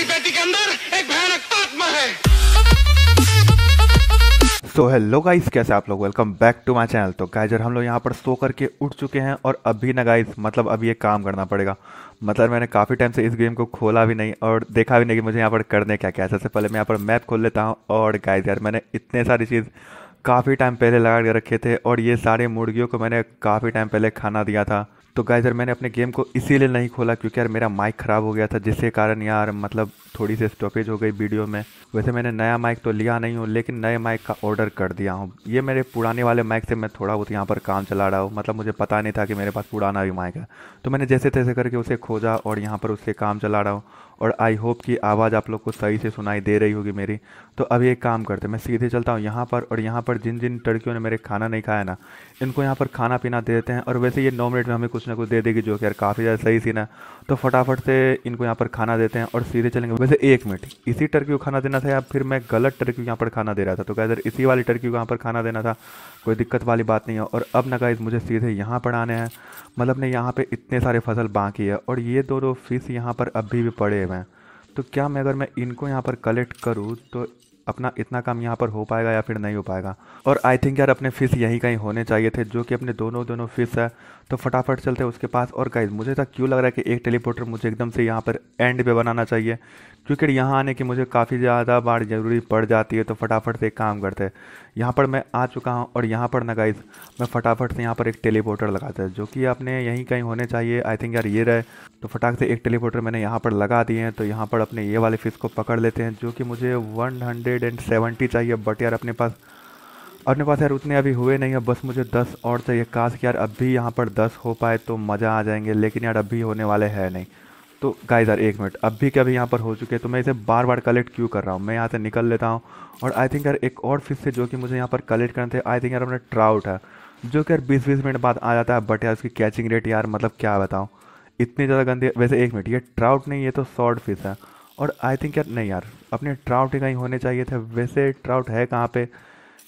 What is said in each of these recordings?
हमारी बेटी के अंदर एक भयानक आत्मा है सो हेलो गाइस कैसे आप लोग welcome back to my channel तो गाइज हम लोग यहाँ पर सो करके उठ चुके हैं और अभी ना गाइस मतलब अभी ये काम करना पड़ेगा मतलब मैंने काफ़ी टाइम से इस गेम को खोला भी नहीं और देखा भी नहीं कि मुझे यहाँ पर करने क्या क्या है सबसे पहले मैं यहाँ पर मैप खोल लेता हूँ और गाइज यार मैंने इतने सारी चीज़ काफ़ी टाइम पहले लगा के रखे थे और ये सारे मुर्गियों को मैंने काफ़ी टाइम पहले खाना दिया था तो गाय सर मैंने अपने गेम को इसीलिए नहीं खोला क्योंकि यार मेरा माइक ख़राब हो गया था जिसके कारण यार मतलब थोड़ी सी स्टॉपेज हो गई वीडियो में वैसे मैंने नया माइक तो लिया नहीं हूँ लेकिन नए माइक का ऑर्डर कर दिया हूँ ये मेरे पुराने वाले माइक से मैं थोड़ा बहुत यहाँ पर काम चला रहा हूँ मतलब मुझे पता नहीं था कि मेरे पास पुराना भी माइक है तो मैंने जैसे तैसे करके उसे खोजा और यहाँ पर उससे काम चला रहा हूँ और आई होप कि आवाज़ आप लोग को सही से सुनाई दे रही होगी मेरी तो अभी एक काम करते मैं सीधे चलता हूँ यहाँ पर और यहाँ पर जिन जिन लड़कियों ने मेरे खाना नहीं खाया ना इनको यहाँ पर खाना पीना दे देते हैं और वैसे ये नौ मिनट में हमें कुछ ना कुछ दे देगी जो कि यार काफ़ी ज़्यादा सही सी ना तो फटाफट से इनको यहाँ पर खाना देते हैं और सीधे चलेंगे वैसे एक मिनट इसी टर्की को खाना देना था या फिर मैं गलत टर्की यहाँ पर खाना दे रहा था तो क्या इसी वाली टर्की को यहाँ पर खाना देना था कोई दिक्कत वाली बात नहीं है और अब ना गाइज़ मुझे सीधे यहाँ पर आने हैं मतलब ने यहाँ पे इतने सारे फसल बाकी है और ये दो दो फिश यहाँ पर अभी भी पड़े हुए हैं तो क्या मैं अगर मैं इनको यहाँ पर कलेक्ट करूँ तो अपना इतना काम यहाँ पर हो पाएगा या फिर नहीं हो पाएगा और आई थिंक यार अपने फिश यहीं कहीं होने चाहिए थे जो कि अपने दोनों दोनों फिश है तो फटाफट चलते उसके पास और गाइज मुझे ऐसा क्यों लग रहा है कि एक टेलीपोर्टर मुझे एकदम से यहाँ पर एंड पे बनाना चाहिए क्योंकि यहाँ आने की मुझे काफ़ी ज़्यादा बार ज़रूरी पड़ जाती है तो फटाफट से एक काम करते हैं यहाँ पर मैं आ चुका हूँ और यहाँ पर ना गाइज मैं फटाफट से यहाँ पर एक टेलीपोर्टर लगाते हैं जो कि अपने यहीं कहीं होने चाहिए आई थिंक यार ये रहे तो फटाक से एक टेलीपोर्टर मैंने यहाँ पर लगा दिए हैं तो यहाँ पर अपने ये वाले फिश को पकड़ लेते हैं जो कि मुझे वन हंड्रेड एंड सेवेंटी चाहिए बट यार अपने पास अपने पास यार उतने अभी हुए नहीं है बस मुझे दस और चाहिए काश कि यार अभी यहाँ पर दस हो पाए तो मज़ा आ जाएंगे लेकिन यार अभी होने वाले है नहीं तो गाइस यार एक मिनट अभी के अभी यहाँ पर हो चुके हैं तो मैं इसे बार बार कलेक्ट क्यों कर रहा हूँ मैं यहाँ से निकल लेता हूँ और आई थिंक यार एक और फिश से जो कि मुझे यहाँ पर कलेक्ट करने थे आई थिंक यार अपना ट्राउट है जो कि यार बीस बीस मिनट बाद आ जाता है बट यार उसकी कैचिंग रेट यार मतलब क्या बताऊँ इतनी ज़्यादा गंदी वैसे एक मिनट ये ट्राउट नहीं ये तो शॉर्ट फिश है और आई थिंक यार नहीं यार अपने ट्राउट ही कहीं होने चाहिए थे वैसे ट्राउट है कहाँ पे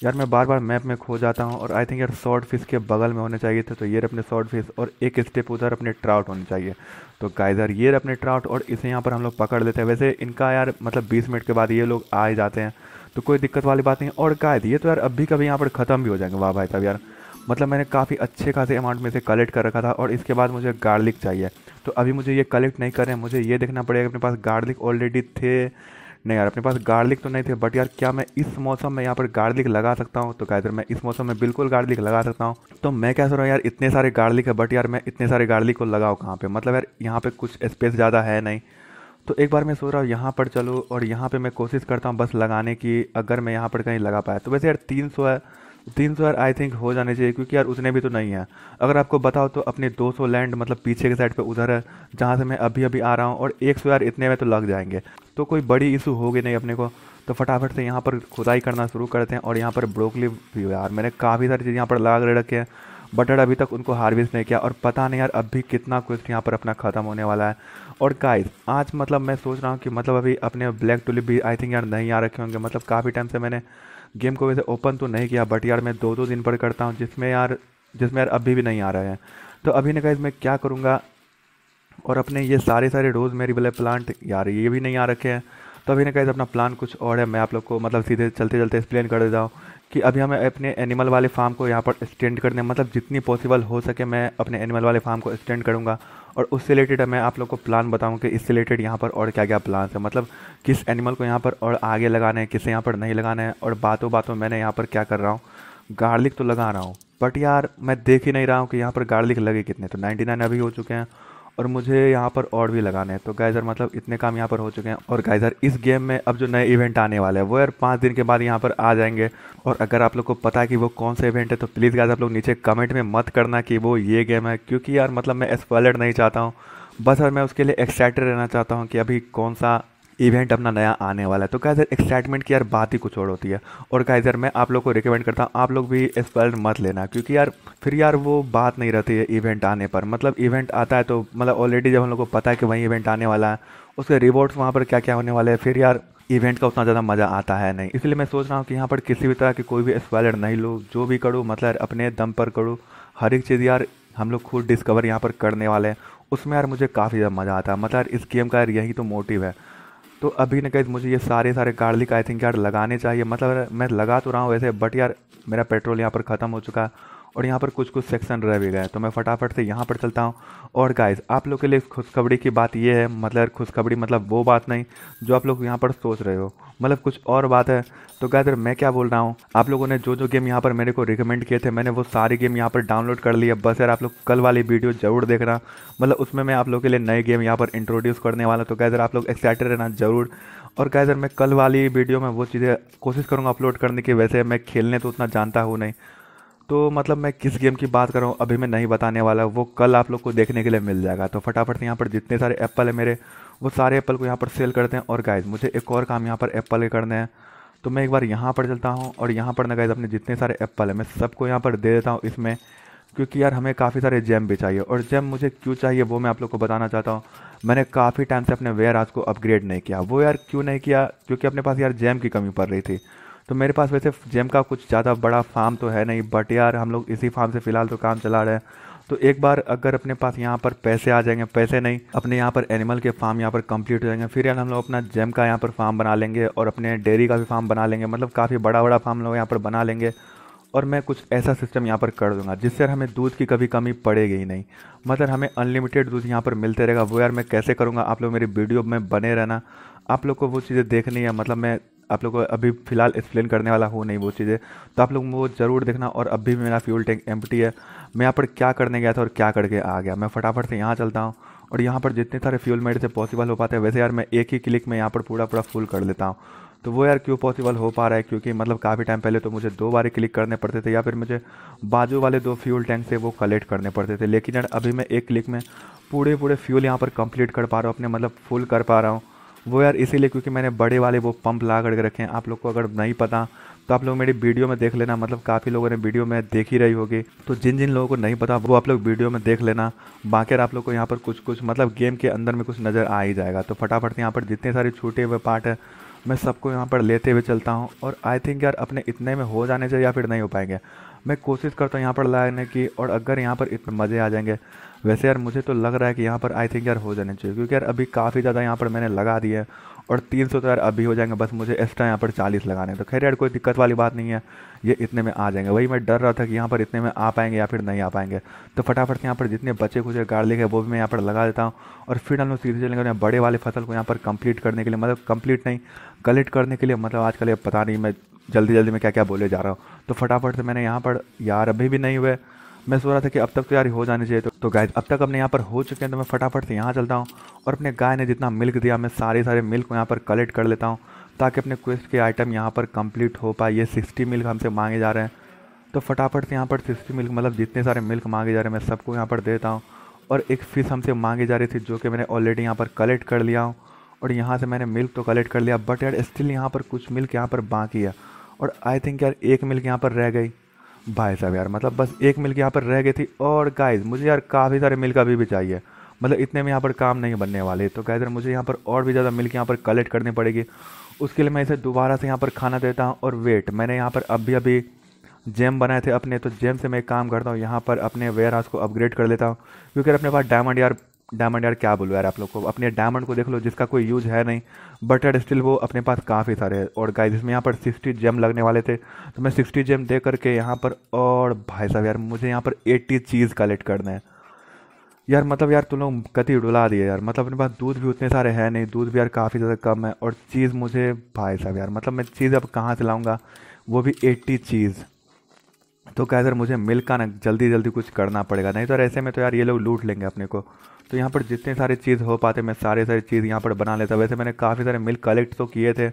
यार मैं बार बार मैप में खो जाता हूँ और आई थिंक यार शॉर्ट फिश के बगल में होने चाहिए थे तो ये अपने शॉर्ट फिश और एक स्टेप उधर अपने ट्राउट होने चाहिए तो गाइजर ये अपने ट्राउट और इसे यहाँ पर हम लोग पकड़ लेते हैं वैसे इनका यार मतलब 20 मिनट के बाद ये लोग आ ही जाते हैं तो कोई दिक्कत वाली बात नहीं और गायद ये तो यार अभी कभी यहाँ पर ख़त्म भी हो जाएंगे वाह भाई साहब यार मतलब मैंने काफ़ी अच्छे खासे अमाउंट में से कलेक्ट कर रखा था और इसके बाद मुझे गार्लिक चाहिए तो अभी मुझे ये कलेक्ट नहीं करें मुझे ये देखना पड़ेगा अपने पास गार्लिक ऑलरेडी थे नहीं यार अपने पास गार्लिक तो नहीं थे बट यार क्या मैं इस मौसम में यहाँ पर गार्लिक लगा सकता हूँ तो क्या मैं इस मौसम में बिल्कुल गार्लिक लगा सकता हूँ तो मैं कह रहा हूँ यार इतने सारे गार्लिक है बट यार मैं इतने सारे गार्लिक को लगाऊँ कहाँ पर मतलब यार यहाँ पर कुछ स्पेस ज़्यादा है नहीं तो एक बार मैं सोच रहा हूँ यहाँ पर चलो और यहाँ पे मैं कोशिश करता हूँ बस लगाने की अगर मैं यहाँ पर कहीं लगा पाया तो वैसे यार तीन सौ है तीन सौ तो यार आई थिंक हो जाने चाहिए क्योंकि यार उतने भी तो नहीं है अगर आपको बताओ तो अपने दो सौ लैंड मतलब पीछे के साइड पे उधर है जहाँ से मैं अभी अभी आ रहा हूँ और एक सौ यार इतने में तो लग जाएंगे तो कोई बड़ी इशू होगी नहीं अपने को तो फटाफट से यहाँ पर खुदाई करना शुरू करते हैं और यहाँ पर ब्रोकली भी यार मैंने काफ़ी सारी चीज़ यहाँ पर लगा कर रखे हैं बट अभी तक उनको हार्वेस्ट नहीं किया और पता नहीं यार अभी कितना कुछ यहाँ पर अपना ख़त्म होने वाला है और गाइस आज मतलब मैं सोच रहा हूँ कि मतलब अभी अपने ब्लैक टुलिप भी आई थिंक यार नहीं आ रखे होंगे मतलब काफ़ी टाइम से मैंने गेम को वैसे ओपन तो नहीं किया बट यार मैं दो दो दिन पर करता हूँ जिसमें यार जिसमें यार अभी भी नहीं आ रहा है तो अभी ने कहा मैं क्या करूँगा और अपने ये सारे सारे रोज़ मेरी वाले प्लांट यार ये भी नहीं आ रखे हैं तो अभी ने कहा अपना प्लान कुछ और है मैं आप लोग को मतलब सीधे चलते चलते एक्सप्लेन कर देता हूँ कि अभी हमें अपने एनिमल वाले फार्म को यहाँ पर एक्सटेंड करने मतलब जितनी पॉसिबल हो सके मैं अपने एनिमल वाले फार्म को एक्सटेंड करूँगा और उससे रिलेटेड मैं आप लोग को प्लान बताऊँ कि इससे रिलेटेड यहाँ पर और क्या क्या प्लान है मतलब किस एनिमल को यहाँ पर और आगे लगाना है किसे यहाँ पर नहीं लगाना है और बातों बातों मैंने यहाँ पर क्या कर रहा हूँ गार्लिक तो लगा रहा हूँ बट यार मैं देख ही नहीं रहा हूँ कि यहाँ पर गार्लिक लगे कितने तो नाइन्टी अभी हो चुके हैं और मुझे यहाँ पर और भी लगाने हैं तो गाइज़र मतलब इतने काम यहाँ पर हो चुके हैं और गाइज़र इस गेम में अब जो नए इवेंट आने वाले हैं वो यार पाँच दिन के बाद यहाँ पर आ जाएंगे और अगर आप लोग को पता है कि वो कौन सा इवेंट है तो प्लीज़ गाइजर आप लोग नीचे कमेंट में मत करना कि वो ये गेम है क्योंकि यार मतलब मैं स्पॉयलर नहीं चाहता हूँ बस और मैं उसके लिए एक्साइटेड रहना चाहता हूँ कि अभी कौन सा इवेंट अपना नया आने वाला है तो क्या एक्साइटमेंट की यार बात ही कुछ और होती है और गाइजर मैं आप लोग को रिकमेंड करता हूँ आप लोग भी इस पर मत लेना क्योंकि यार फिर यार वो बात नहीं रहती है इवेंट आने पर मतलब इवेंट आता है तो मतलब ऑलरेडी जब हम लोग को पता है कि वहीं इवेंट आने वाला है उसके रिवॉर्ड्स वहाँ पर क्या क्या होने वाले हैं फिर यार इवेंट का उतना ज़्यादा मज़ा आता है नहीं इसलिए मैं सोच रहा हूँ कि यहाँ पर किसी भी तरह की कोई भी स्पॉयलर नहीं लो जो भी करो मतलब अपने दम पर करो हर एक चीज़ यार हम लोग खुद डिस्कवर यहाँ पर करने वाले हैं उसमें यार मुझे काफ़ी ज़्यादा मज़ा आता है मतलब इस गेम का यार यही तो मोटिव है तो अभी ना कहीं मुझे ये सारे सारे गार्लिक आई थिंक यार लगाने चाहिए मतलब मैं लगा तो रहा हूँ वैसे बट यार मेरा पेट्रोल यहाँ पर ख़त्म हो चुका है और यहाँ पर कुछ कुछ सेक्शन रह भी गए तो मैं फटाफट से यहाँ पर चलता हूँ और गाइस आप लोग के लिए खुशखबरी की बात ये है मतलब खुशखबरी मतलब वो बात नहीं जो आप लोग यहाँ पर सोच रहे हो मतलब कुछ और बात है तो गैदर मैं क्या बोल रहा हूँ आप लोगों ने जो जो गेम यहाँ पर मेरे को रिकमेंड किए थे मैंने वो सारे गेम यहाँ पर डाउनलोड कर लिया बस यार आप लोग कल वाली वीडियो जरूर देखना मतलब उसमें मैं आप लोगों के लिए नए गेम यहाँ पर इंट्रोड्यूस करने वाला तो गैदर आप लोग एक्साइटेड रहना जरूर और गैदर मैं कल वाली वीडियो में वो चीज़ें कोशिश करूँगा अपलोड करने की वैसे मैं खेलने तो उतना जानता हूँ नहीं तो मतलब मैं किस गेम की बात कर रहा हूँ अभी मैं नहीं बताने वाला वो कल आप लोग को देखने के लिए मिल जाएगा तो फटाफट से यहाँ पर जितने सारे एप्पल है मेरे वो सारे एप्पल को यहाँ पर सेल करते हैं और गाइज मुझे एक और काम यहाँ पर एप्पल के करने हैं तो मैं एक बार यहाँ पर चलता हूँ और यहाँ पर ना गाइज अपने जितने सारे एप्पल हैं मैं सबको यहाँ पर दे देता हूँ इसमें क्योंकि यार हमें काफ़ी सारे जैम भी चाहिए और जैम मुझे क्यों चाहिए वो मैं आप लोग को बताना चाहता हूँ मैंने काफ़ी टाइम से अपने वेयर हाउस को अपग्रेड नहीं किया वो यार क्यों नहीं किया क्योंकि अपने पास यार जैम की कमी पड़ रही थी तो मेरे पास वैसे जैम का कुछ ज़्यादा बड़ा फार्म तो है नहीं बट यार हम लोग इसी फार्म से फ़िलहाल तो काम चला रहे हैं तो एक बार अगर अपने पास यहाँ पर पैसे आ जाएंगे पैसे नहीं अपने यहाँ पर एनिमल के फार्म यहाँ पर कंप्लीट हो जाएंगे फिर यार हम लोग अपना जेम का यहाँ पर फार्म बना लेंगे और अपने डेयरी का भी फार्म बना लेंगे मतलब काफ़ी बड़ा बड़ा फार्म लोग यहाँ पर बना लेंगे और मैं कुछ ऐसा सिस्टम यहाँ पर कर दूंगा जिससे हमें दूध की कभी कमी पड़ेगी ही नहीं मतलब हमें अनलिमिटेड दूध यहाँ पर मिलते रहेगा वो यार मैं कैसे करूँगा आप लोग मेरी वीडियो में बने रहना आप लोग को वो चीज़ें देखनी है मतलब मैं आप लोग को अभी फ़िलहाल एक्सप्लेन करने वाला हूँ नहीं वो चीज़ें तो आप लोग वो ज़रूर देखना और अभी भी मेरा फ्यूल टैंक एम्प्टी है मैं यहाँ पर क्या करने गया था और क्या करके आ गया मैं फटाफट से यहाँ चलता हूँ और यहाँ पर जितने सारे फ्यूल मेरे से पॉसिबल हो पाते हैं वैसे यार मैं एक ही क्लिक में यहाँ पर पूरा पूरा फुल कर लेता हूँ तो वो यार क्यों पॉसिबल हो पा रहा है क्योंकि मतलब काफ़ी टाइम पहले तो मुझे दो बार क्लिक करने पड़ते थे या फिर मुझे बाजू वाले दो फ्यूल टैंक थे वो कलेक्ट करने पड़ते थे लेकिन यार अभी मैं एक क्लिक में पूरे पूरे फ्यूल यहाँ पर कंप्लीट कर पा रहा हूँ अपने मतलब फुल कर पा रहा हूँ वो यार इसीलिए क्योंकि मैंने बड़े वाले वो पंप ला करके रखे हैं आप लोग को अगर नहीं पता तो आप लोग मेरी वीडियो में देख लेना मतलब काफ़ी लोगों ने वीडियो में देख ही रही होगी तो जिन जिन लोगों को नहीं पता वो आप लोग वीडियो में देख लेना बाकी आप लोग को यहाँ पर कुछ कुछ मतलब गेम के अंदर में कुछ नज़र आ ही जाएगा तो फटाफट यहाँ पर जितने सारे छूटे हुए पार्ट है मैं सबको यहाँ पर लेते हुए चलता हूँ और आई थिंक यार अपने इतने में हो जाने चाहिए या फिर नहीं हो पाएंगे मैं कोशिश करता हूँ यहाँ पर लाने की और अगर यहाँ पर इतने मज़े आ जाएंगे वैसे यार मुझे तो लग रहा है कि यहाँ पर आई थिंक यार हो जाने चाहिए क्योंकि यार अभी काफ़ी ज़्यादा यहाँ पर मैंने लगा दिया है और तीन सौ तो यार अभी हो जाएंगे बस मुझे एक्स्ट्रा यहाँ पर चालीस लगाने तो खैर यार कोई दिक्कत वाली बात नहीं है ये इतने में आ जाएंगे वही मैं डर रहा था कि यहाँ पर इतने में आ पाएंगे या फिर नहीं आ पाएंगे तो फटाफट से यहाँ पर जितने बचे खुचे गार्लिक है वो भी मैं यहाँ पर लगा देता हूँ और फिर हम लोग सीधे चलेंगे तो बड़े वाले फसल को यहाँ पर कंप्लीट करने के लिए मतलब कंप्लीट नहीं कलेक्ट करने के लिए मतलब आजकल ये पता नहीं मैं जल्दी जल्दी मैं क्या क्या बोले जा रहा हूँ तो फटाफट से मैंने यहाँ पर यार अभी भी नहीं हुए मैं सोच रहा था कि अब तक तैयारी तो हो जानी चाहिए तो, गाय अब तक अपने यहाँ पर हो चुके हैं तो मैं फटाफट से यहाँ चलता हूँ और अपने गाय ने जितना मिल्क दिया मैं सारे सारे मिल्क को यहाँ पर कलेक्ट कर लेता हूँ ताकि अपने क्वेस्ट के आइटम यहाँ पर कंप्लीट हो पाए ये सिक्सटी मिल्क हमसे मांगे जा रहे हैं तो फटाफट से यहाँ पर सिक्सटी मिल्क मतलब जितने सारे मिल्क मांगे जा रहे हैं मैं सबको यहाँ पर देता हूँ और एक फीस हमसे मांगी जा रही थी जो कि मैंने ऑलरेडी यहाँ पर कलेक्ट कर लिया हूँ और यहाँ से मैंने मिल्क तो कलेक्ट कर लिया बट यार स्टिल यहाँ पर कुछ मिल्क यहाँ पर बाकी है और आई थिंक यार एक मिल्क यहाँ पर रह गई भाई साहब यार मतलब बस एक मिल्क यहाँ पर रह गई थी और गाइज मुझे यार काफ़ी सारे मिल्क अभी भी चाहिए मतलब इतने में यहाँ पर काम नहीं बनने वाले तो गाइज यार मुझे यहाँ पर और भी ज़्यादा मिल्क यहाँ पर कलेक्ट करनी पड़ेगी उसके लिए मैं इसे दोबारा से यहाँ पर खाना देता हूँ और वेट मैंने यहाँ पर अभी अभी जेम बनाए थे अपने तो जेम से मैं एक काम करता हूँ यहाँ पर अपने वेयर हाउस को अपग्रेड कर लेता हूँ क्योंकि अपने पास डायमंड यार डायमंड यार क्या बोलो यार आप लोग को अपने डायमंड को देख लो जिसका कोई यूज है नहीं बट यार स्टिल वो अपने पास काफ़ी सारे हैं और गाइस इसमें यहाँ पर सिक्सटी जेम लगने वाले थे तो मैं सिक्सटी जेम दे करके यहाँ पर और भाई साहब यार मुझे यहाँ पर एट्टी चीज़ कलेक्ट करना है यार मतलब यार तुम लोग कति डुला दिए यार मतलब अपने पास दूध भी उतने सारे हैं नहीं दूध भी यार काफ़ी ज़्यादा कम है और चीज़ मुझे भाई साहब यार मतलब मैं चीज़ अब कहाँ से लाऊँगा वो भी एट्टी चीज़ तो क्या सर मुझे मिल का ना जल्दी जल्दी कुछ करना पड़ेगा नहीं तो ऐसे में तो यार ये लोग लूट लेंगे अपने को तो यहाँ पर जितने सारे चीज़ हो पाते मैं सारे सारी चीज़ यहाँ पर बना लेता वैसे मैंने काफ़ी सारे मिल्क कलेक्ट तो किए थे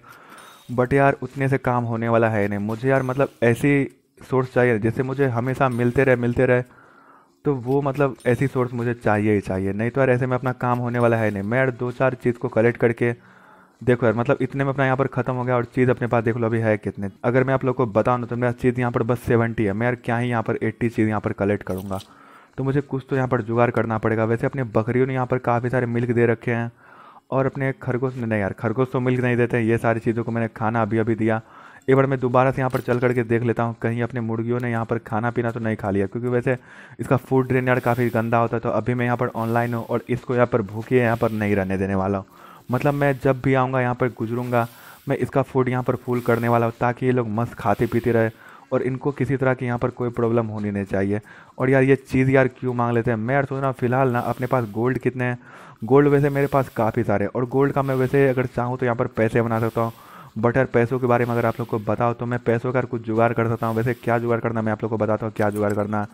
बट यार उतने से काम होने वाला है नहीं मुझे यार मतलब ऐसी सोर्स चाहिए जैसे मुझे हमेशा मिलते रहे मिलते रहे तो वो मतलब ऐसी सोर्स मुझे चाहिए ही चाहिए नहीं तो यार ऐसे में अपना काम होने वाला है नहीं मैं यार दो चार चीज़ को कलेक्ट करके देखो यार मतलब इतने में अपना यहाँ पर ख़त्म हो गया और चीज़ अपने पास देख लो अभी है कितने अगर मैं आप लोग को बताऊँ तो मेरा चीज़ यहाँ पर बस सेवेंटी है मैं यार क्या ही यहाँ पर एट्टी चीज़ यहाँ पर कलेक्ट करूँगा तो मुझे कुछ तो यहाँ पर जुगाड़ करना पड़ेगा वैसे अपने बकरियों ने यहाँ पर काफ़ी सारे मिल्क दे रखे हैं और अपने खरगोश ने नहीं यार खरगोश तो मिल्क नहीं देते ये सारी चीज़ों को मैंने खाना अभी अभी दिया एक बार मैं दोबारा से यहाँ पर चल करके देख लेता हूँ कहीं अपने मुर्गियों ने यहाँ पर खाना पीना तो नहीं खा लिया क्योंकि वैसे इसका फूड ड्रेन यार काफ़ी गंदा होता है तो अभी मैं यहाँ पर ऑनलाइन हूँ और इसको यहाँ पर भूखे यहाँ पर नहीं रहने देने वाला हूँ मतलब मैं जब भी आऊँगा यहाँ पर गुजरूँगा मैं इसका फूड यहाँ पर फूल करने वाला हूँ ताकि ये लोग मस्त खाते पीते रहे और इनको किसी तरह की यहाँ पर कोई प्रॉब्लम होनी नहीं चाहिए और यार ये चीज़ यार क्यों मांग लेते हैं मैं यार सोच रहा हूँ फिलहाल ना अपने पास गोल्ड कितने हैं गोल्ड वैसे मेरे पास काफ़ी सारे और गोल्ड का मैं वैसे अगर चाहूँ तो यहाँ पर पैसे बना सकता हूँ बट यार पैसों के बारे में अगर आप लोग को बताओ तो मैं पैसों का कुछ जुगाड़ कर सकता हूँ वैसे क्या जुगाड़ करना मैं आप लोग को बताता हूँ क्या जुगाड़ करना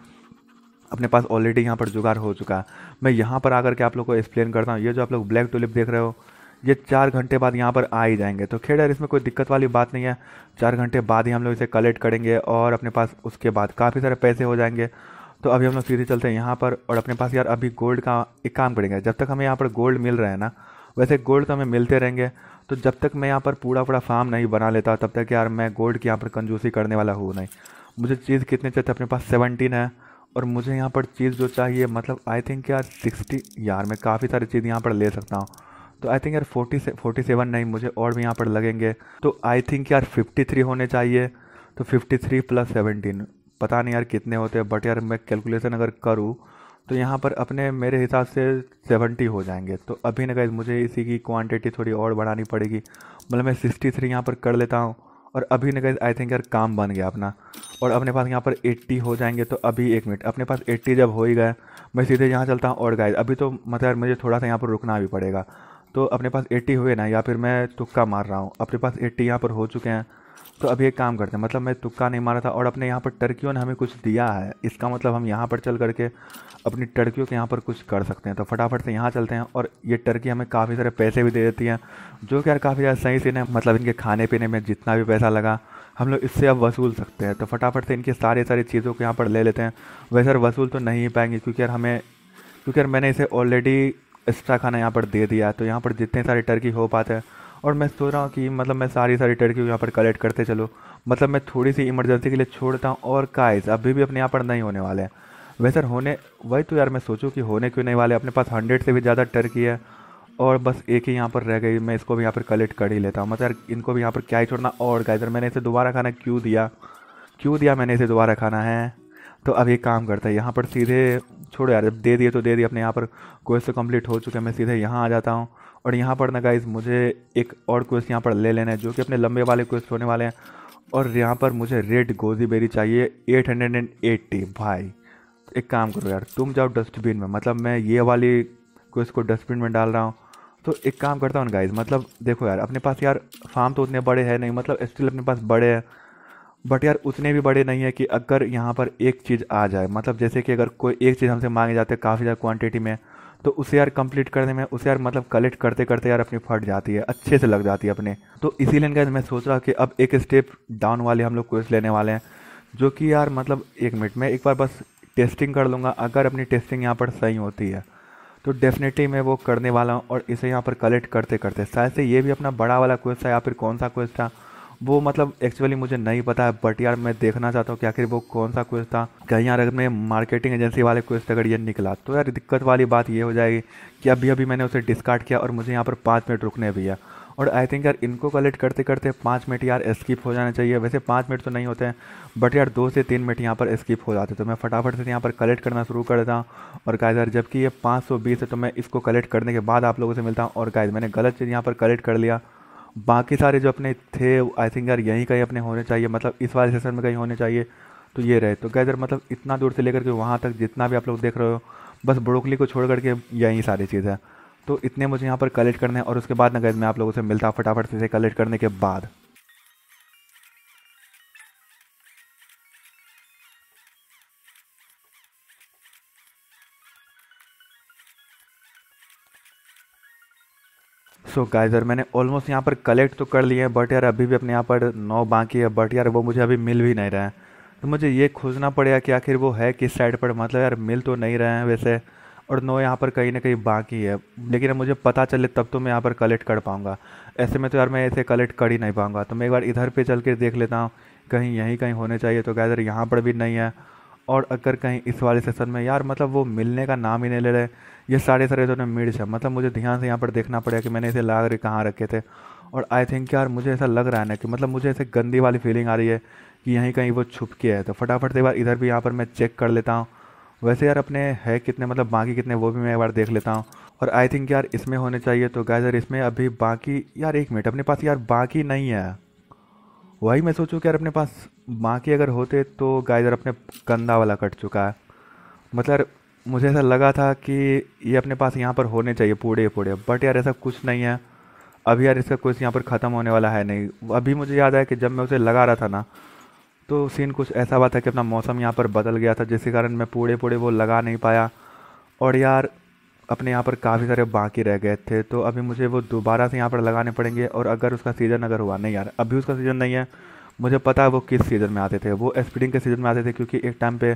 अपने पास ऑलरेडी यहाँ पर जुगाड़ हो चुका है मैं यहाँ पर आकर के आप लोग को एक्सप्लेन करता हूँ ये जो आप लोग ब्लैक टुलिप देख रहे हो ये चार घंटे बाद यहाँ पर आ ही जाएंगे तो खेड़ यार इसमें कोई दिक्कत वाली बात नहीं है चार घंटे बाद ही हम लोग इसे कलेक्ट करेंगे और अपने पास उसके बाद काफ़ी सारे पैसे हो जाएंगे तो अभी हम लोग सीधे चलते हैं यहाँ पर और अपने पास यार अभी गोल्ड का एक काम करेंगे जब तक हमें यहाँ पर गोल्ड मिल रहा है ना वैसे गोल्ड तो हमें मिलते रहेंगे तो जब तक मैं यहाँ पर पूरा पूरा फार्म नहीं बना लेता तब तक यार मैं गोल्ड की यहाँ पर कंजूसी करने वाला हूँ नहीं मुझे चीज़ कितने चाहिए अपने पास सेवनटीन है और मुझे यहाँ पर चीज़ जो चाहिए मतलब आई थिंक यार सिक्सटी यार मैं काफ़ी सारी चीज़ यहाँ पर ले सकता हूँ तो आई थिंक यार फोर्टी से फोर्टी सेवन नहीं मुझे और भी यहाँ पर लगेंगे तो आई थिंक यार फिफ्टी थ्री होने चाहिए तो फिफ्टी थ्री प्लस सेवनटीन पता नहीं यार कितने होते हैं बट यार मैं कैलकुलेशन अगर करूँ तो यहाँ पर अपने मेरे हिसाब से सेवेंटी हो जाएंगे तो अभी ना गाइज मुझे इसी की क्वांटिटी थोड़ी और बढ़ानी पड़ेगी मतलब मैं सिक्सटी थ्री यहाँ पर कर लेता हूँ और अभी ना गाइज आई थिंक यार काम बन गया अपना और अपने पास यहाँ पर 80 हो जाएंगे तो अभी एक मिनट अपने पास 80 जब हो ही गए मैं सीधे यहाँ चलता हूँ और गाइज अभी तो मतलब यार मुझे थोड़ा सा यहाँ पर रुकना भी पड़ेगा तो अपने पास 80 हुए ना या फिर मैं तुक्का मार रहा हूँ अपने पास 80 यहाँ पर हो चुके हैं तो अभी एक काम करते हैं मतलब मैं तुक्का नहीं मारा था और अपने यहाँ पर टर्कियों ने हमें कुछ दिया है इसका मतलब हम यहाँ पर चल करके अपनी टर्कियों के यहाँ पर कुछ कर सकते हैं तो फटाफट से यहाँ चलते हैं और ये टर्की हमें काफ़ी सारे पैसे भी दे देती हैं जो कि यार काफ़ी ज़्यादा सही सीन है मतलब इनके खाने पीने में जितना भी पैसा लगा हम लोग इससे अब वसूल सकते हैं तो फटाफट से इनके सारे सारी चीज़ों को यहाँ पर ले लेते हैं वैसे वसूल तो नहीं पाएंगे क्योंकि यार हमें क्योंकि यार मैंने इसे ऑलरेडी एक्स्ट्रा खाना यहाँ पर दे दिया तो यहाँ पर जितने सारे टर्की हो पाते हैं और मैं सोच रहा हूँ कि मतलब मैं सारी सारी टर्की यहाँ पर कलेक्ट करते चलो मतलब मैं थोड़ी सी इमरजेंसी के लिए छोड़ता हूँ और काइज अभी भी अपने यहाँ पर नहीं होने वाले हैं वैसे होने वही तो यार मैं सोचूँ कि होने क्यों नहीं वाले अपने पास हंड्रेड से भी ज़्यादा टर्की है और बस एक ही यहाँ पर रह गई मैं इसको भी यहाँ पर कलेक्ट कर ही लेता हूँ मतलब यार इनको भी यहाँ पर क्या ही छोड़ना और गाइजर मैंने इसे दोबारा खाना क्यों दिया क्यों दिया मैंने इसे दोबारा खाना है तो अब एक काम करता है यहाँ पर सीधे छोड़ो यार जब दे दिए तो दे दिए अपने यहाँ पर क्वेश्चन कंप्लीट हो चुके हैं मैं सीधे यहाँ आ जाता हूँ और यहाँ पर ना गाइज मुझे एक और क्वेश्चन यहाँ पर ले लेना है जो कि अपने लंबे वाले क्वेश्चन होने वाले हैं और यहाँ पर मुझे रेड गोजी बेरी चाहिए एट हंड्रेड एंड एट्टी भाई एक काम करो यार तुम जाओ डस्टबिन में मतलब मैं ये वाली क्वेश्चन को डस्टबिन में डाल रहा हूँ तो एक काम करता हूँ गाइज मतलब देखो यार अपने पास यार फार्म तो उतने बड़े हैं नहीं मतलब स्टिल अपने पास बड़े हैं बट यार उतने भी बड़े नहीं है कि अगर यहाँ पर एक चीज़ आ जाए मतलब जैसे कि अगर कोई एक चीज़ हमसे मांगे जाते हैं काफ़ी ज़्यादा क्वांटिटी में तो उसे यार कंप्लीट करने में उसे यार मतलब कलेक्ट करते करते यार अपनी फट जाती है अच्छे से लग जाती है अपने तो इसीलिए इनका मैं सोच रहा कि अब एक स्टेप डाउन वाले हम लोग कोर्स लेने वाले हैं जो कि यार मतलब एक मिनट में एक बार बस टेस्टिंग कर लूँगा अगर अपनी टेस्टिंग यहाँ पर सही होती है तो डेफिनेटली मैं वो करने वाला हूँ और इसे यहाँ पर कलेक्ट करते करते शायद से ये भी अपना बड़ा वाला क्वेश्चन था या फिर कौन सा क्वेश्चन था वो मतलब एक्चुअली मुझे नहीं पता है बट यार मैं देखना चाहता हूँ कि आखिर वो कौन सा क्वेश्चन था कहीं यार अगर मैं मार्केटिंग एजेंसी वाले क्वेश्चन अगर ये निकला तो यार दिक्कत वाली बात ये हो जाएगी कि अभी अभी मैंने उसे डिस्कार्ड किया और मुझे यहाँ पर पाँच मिनट रुकने भी है और आई थिंक यार इनको कलेक्ट करते करते पाँच मिनट यार स्किप हो जाना चाहिए वैसे पाँच मिनट तो नहीं होते हैं बट यार दो से तीन मिनट यहाँ पर स्किप हो जाते तो मैं फटाफट से यहाँ पर कलेक्ट करना शुरू कर देता हूँ और गाइज यार जबकि ये पाँच सौ बीस है तो मैं इसको कलेक्ट करने के बाद आप लोगों से मिलता हूँ और गाइज मैंने गलत चीज़ यहाँ पर कलेक्ट कर लिया बाकी सारे जो अपने थे आई थिंक यार यहीं कहीं अपने होने चाहिए मतलब इस वाले सेशन में कहीं होने चाहिए तो ये रहे तो गैदर मतलब इतना दूर से लेकर के वहाँ तक जितना भी आप लोग देख रहे हो बस ब्रोकली को छोड़ करके यही सारी चीज़ है तो इतने मुझे यहाँ पर कलेक्ट करने हैं और उसके बाद ना गैद मैं आप लोगों से मिलता फटाफट से कलेक्ट करने के बाद सो गाइस यार मैंने ऑलमोस्ट यहाँ पर कलेक्ट तो कर लिए हैं बट यार अभी भी अपने यहाँ पर नौ बाकी है बट यार वो मुझे अभी मिल भी नहीं रहा है तो मुझे ये खोजना पड़ेगा कि आखिर वो है किस साइड पर मतलब यार मिल तो नहीं रहे हैं वैसे और नौ यहाँ पर कहीं ना कहीं बाकी है लेकिन मुझे पता चले तब तो मैं यहाँ पर कलेक्ट कर पाऊँगा ऐसे में तो यार मैं ऐसे कलेक्ट कर ही नहीं पाऊँगा तो मैं एक बार इधर पर चल के देख लेता हूँ कहीं यहीं कहीं होने चाहिए तो यार यहाँ पर भी नहीं है और अगर कहीं इस वाले सेशन में यार मतलब वो मिलने का नाम ही नहीं ले रहे ये सारे सारे इन्होंने मिर्च है मतलब मुझे ध्यान से यहाँ पर देखना पड़ेगा कि मैंने इसे लाग कर कहाँ रखे थे और आई थिंक यार मुझे ऐसा लग रहा है ना कि मतलब मुझे ऐसे गंदी वाली फीलिंग आ रही है कि यहीं कहीं वो छुप के है तो फटाफट से एक बार इधर भी यहाँ पर मैं चेक कर लेता हूँ वैसे यार अपने है कितने मतलब बाकी कितने वो भी मैं एक बार देख लेता हूँ और आई थिंक यार इसमें होने चाहिए तो गाय यार इसमें अभी बाकी यार एक मिनट अपने पास यार बाकी नहीं है वही मैं सोचूँ कि यार अपने पास बाकी अगर होते तो गाय यार अपने गंदा वाला कट चुका है मतलब मुझे ऐसा लगा था कि ये अपने पास यहाँ पर होने चाहिए पूरे पूरे बट यार ऐसा कुछ नहीं है अभी यार इसका कुछ यहाँ पर ख़त्म होने वाला है नहीं अभी मुझे याद आया कि जब मैं उसे लगा रहा था ना तो सीन कुछ ऐसा हुआ था कि अपना मौसम यहाँ पर बदल गया था जिसके कारण मैं पूरे पूरे वो लगा नहीं पाया और यार अपने यहाँ पर काफ़ी सारे बाकी रह गए थे तो अभी मुझे वो दोबारा से यहाँ पर लगाने पड़ेंगे और अगर उसका सीज़न अगर हुआ नहीं यार अभी उसका सीज़न नहीं है मुझे पता है वो किस सीज़न में आते थे वो स्पीडिंग के सीज़न में आते थे क्योंकि एक टाइम पर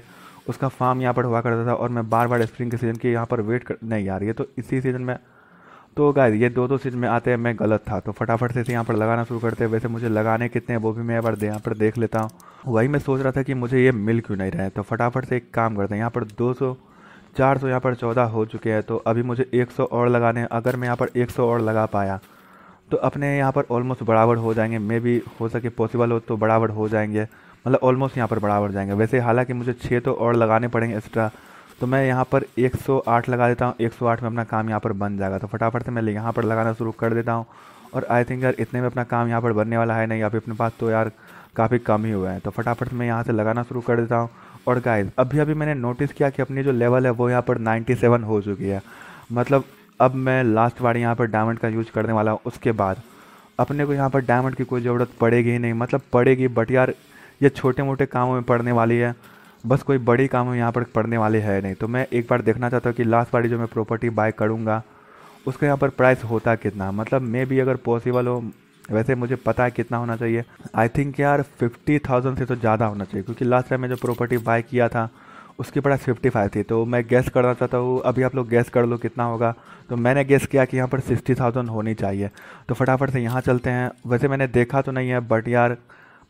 उसका फार्म यहाँ पर हुआ करता था और मैं बार बार स्प्रिंग के सीज़न की यहाँ पर वेट कर नहीं आ रही है तो इसी सीज़न में तो गाय ये दो दो सीज़न में आते हैं मैं गलत था तो फटाफट से इसे यहाँ पर लगाना शुरू करते हैं वैसे मुझे लगाने कितने हैं वो भी मैं एक बार यहाँ पर देख लेता हूँ वही मैं सोच रहा था कि मुझे ये मिल क्यों नहीं रहे तो फटाफट से एक काम करते हैं यहाँ पर दो सौ चार सौ यहाँ पर चौदह हो चुके हैं तो अभी मुझे एक सौ और लगाने हैं अगर मैं यहाँ पर एक सौ और लगा पाया तो अपने यहाँ पर ऑलमोस्ट बराबर हो जाएंगे मे भी हो सके पॉसिबल हो तो बराबर हो जाएंगे मतलब ऑलमोस्ट यहाँ पर बराबर जाएंगे वैसे हालांकि मुझे छः तो और लगाने पड़ेंगे एक्स्ट्रा तो मैं यहाँ पर 108 लगा देता हूँ 108 में अपना काम यहाँ पर बन जाएगा तो फटाफट से मैं यहाँ पर लगाना शुरू कर देता हूँ और आई थिंक यार इतने में अपना काम यहाँ पर बनने वाला है नहीं अभी अपने पास तो यार काफ़ी कम ही हुआ है तो फटाफट मैं यहाँ से लगाना शुरू कर देता हूँ और गाइज अभी अभी मैंने नोटिस किया कि अपनी जो लेवल है वो यहाँ पर नाइन्टी हो चुकी है मतलब अब मैं लास्ट बार यहाँ पर डायमंड का यूज़ करने वाला हूँ उसके बाद अपने को यहाँ पर डायमंड की कोई ज़रूरत पड़ेगी ही नहीं मतलब पड़ेगी बट यार या छोटे मोटे कामों में पड़ने वाली है बस कोई बड़ी काम यहाँ पर पड़ने वाली है नहीं तो मैं एक बार देखना चाहता हूँ कि लास्ट बारी जो मैं प्रॉपर्टी बाय करूँगा उसका यहाँ पर प्राइस होता कितना मतलब मे भी अगर पॉसिबल हो वैसे मुझे पता है कितना होना चाहिए आई थिंक यार फिफ्टी थाउजेंड से तो ज़्यादा होना चाहिए क्योंकि लास्ट टाइम मैं जो प्रॉपर्टी बाय किया था उसकी प्राइस फिफ्टी फाइव थी तो मैं गैस करना चाहता हूँ अभी आप लोग गैस कर लो कितना होगा तो मैंने गैस किया कि यहाँ पर सिक्सटी थाउजेंड होनी चाहिए तो फटाफट से यहाँ चलते हैं वैसे मैंने देखा तो नहीं है बट यार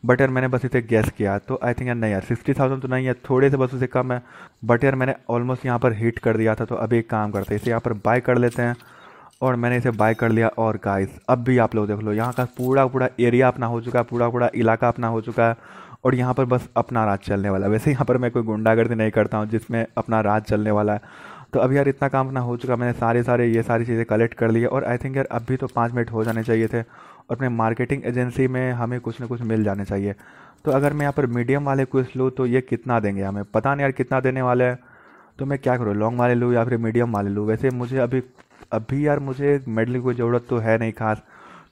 बट यार मैंने बस इसे गैस किया तो आई थिंक यार नहीं यार सिक्सटी थाउजेंड तो नहीं है थोड़े से बस उसे कम है बट यार मैंने ऑलमोस्ट यहाँ पर हिट कर दिया था तो अभी एक काम करते हैं इसे यहाँ पर बाय कर लेते हैं और मैंने इसे बाय कर लिया और गाइस अब भी आप लोग देख लो यहाँ का पूरा पूरा एरिया अपना हो चुका है पूरा पूरा इलाका अपना हो चुका है और यहाँ पर बस अपना राज चलने वाला है वैसे यहाँ पर मैं कोई गुंडागर्दी नहीं करता हूँ जिसमें अपना राज चलने वाला है तो अभी यार इतना काम अपना हो चुका मैंने सारे सारे ये सारी चीज़ें कलेक्ट कर लिया और आई थिंक यार अभी भी तो पाँच मिनट हो जाने चाहिए थे और अपने मार्केटिंग एजेंसी में हमें कुछ ना कुछ मिल जाने चाहिए तो अगर मैं यहाँ पर मीडियम वाले कुछ लूँ तो ये कितना देंगे हमें पता नहीं यार कितना देने वाले हैं तो मैं क्या करूँ लॉन्ग वाले लूँ या फिर मीडियम वाले लूँ वैसे मुझे अभी अभी यार मुझे मेडल की ज़रूरत तो है नहीं खास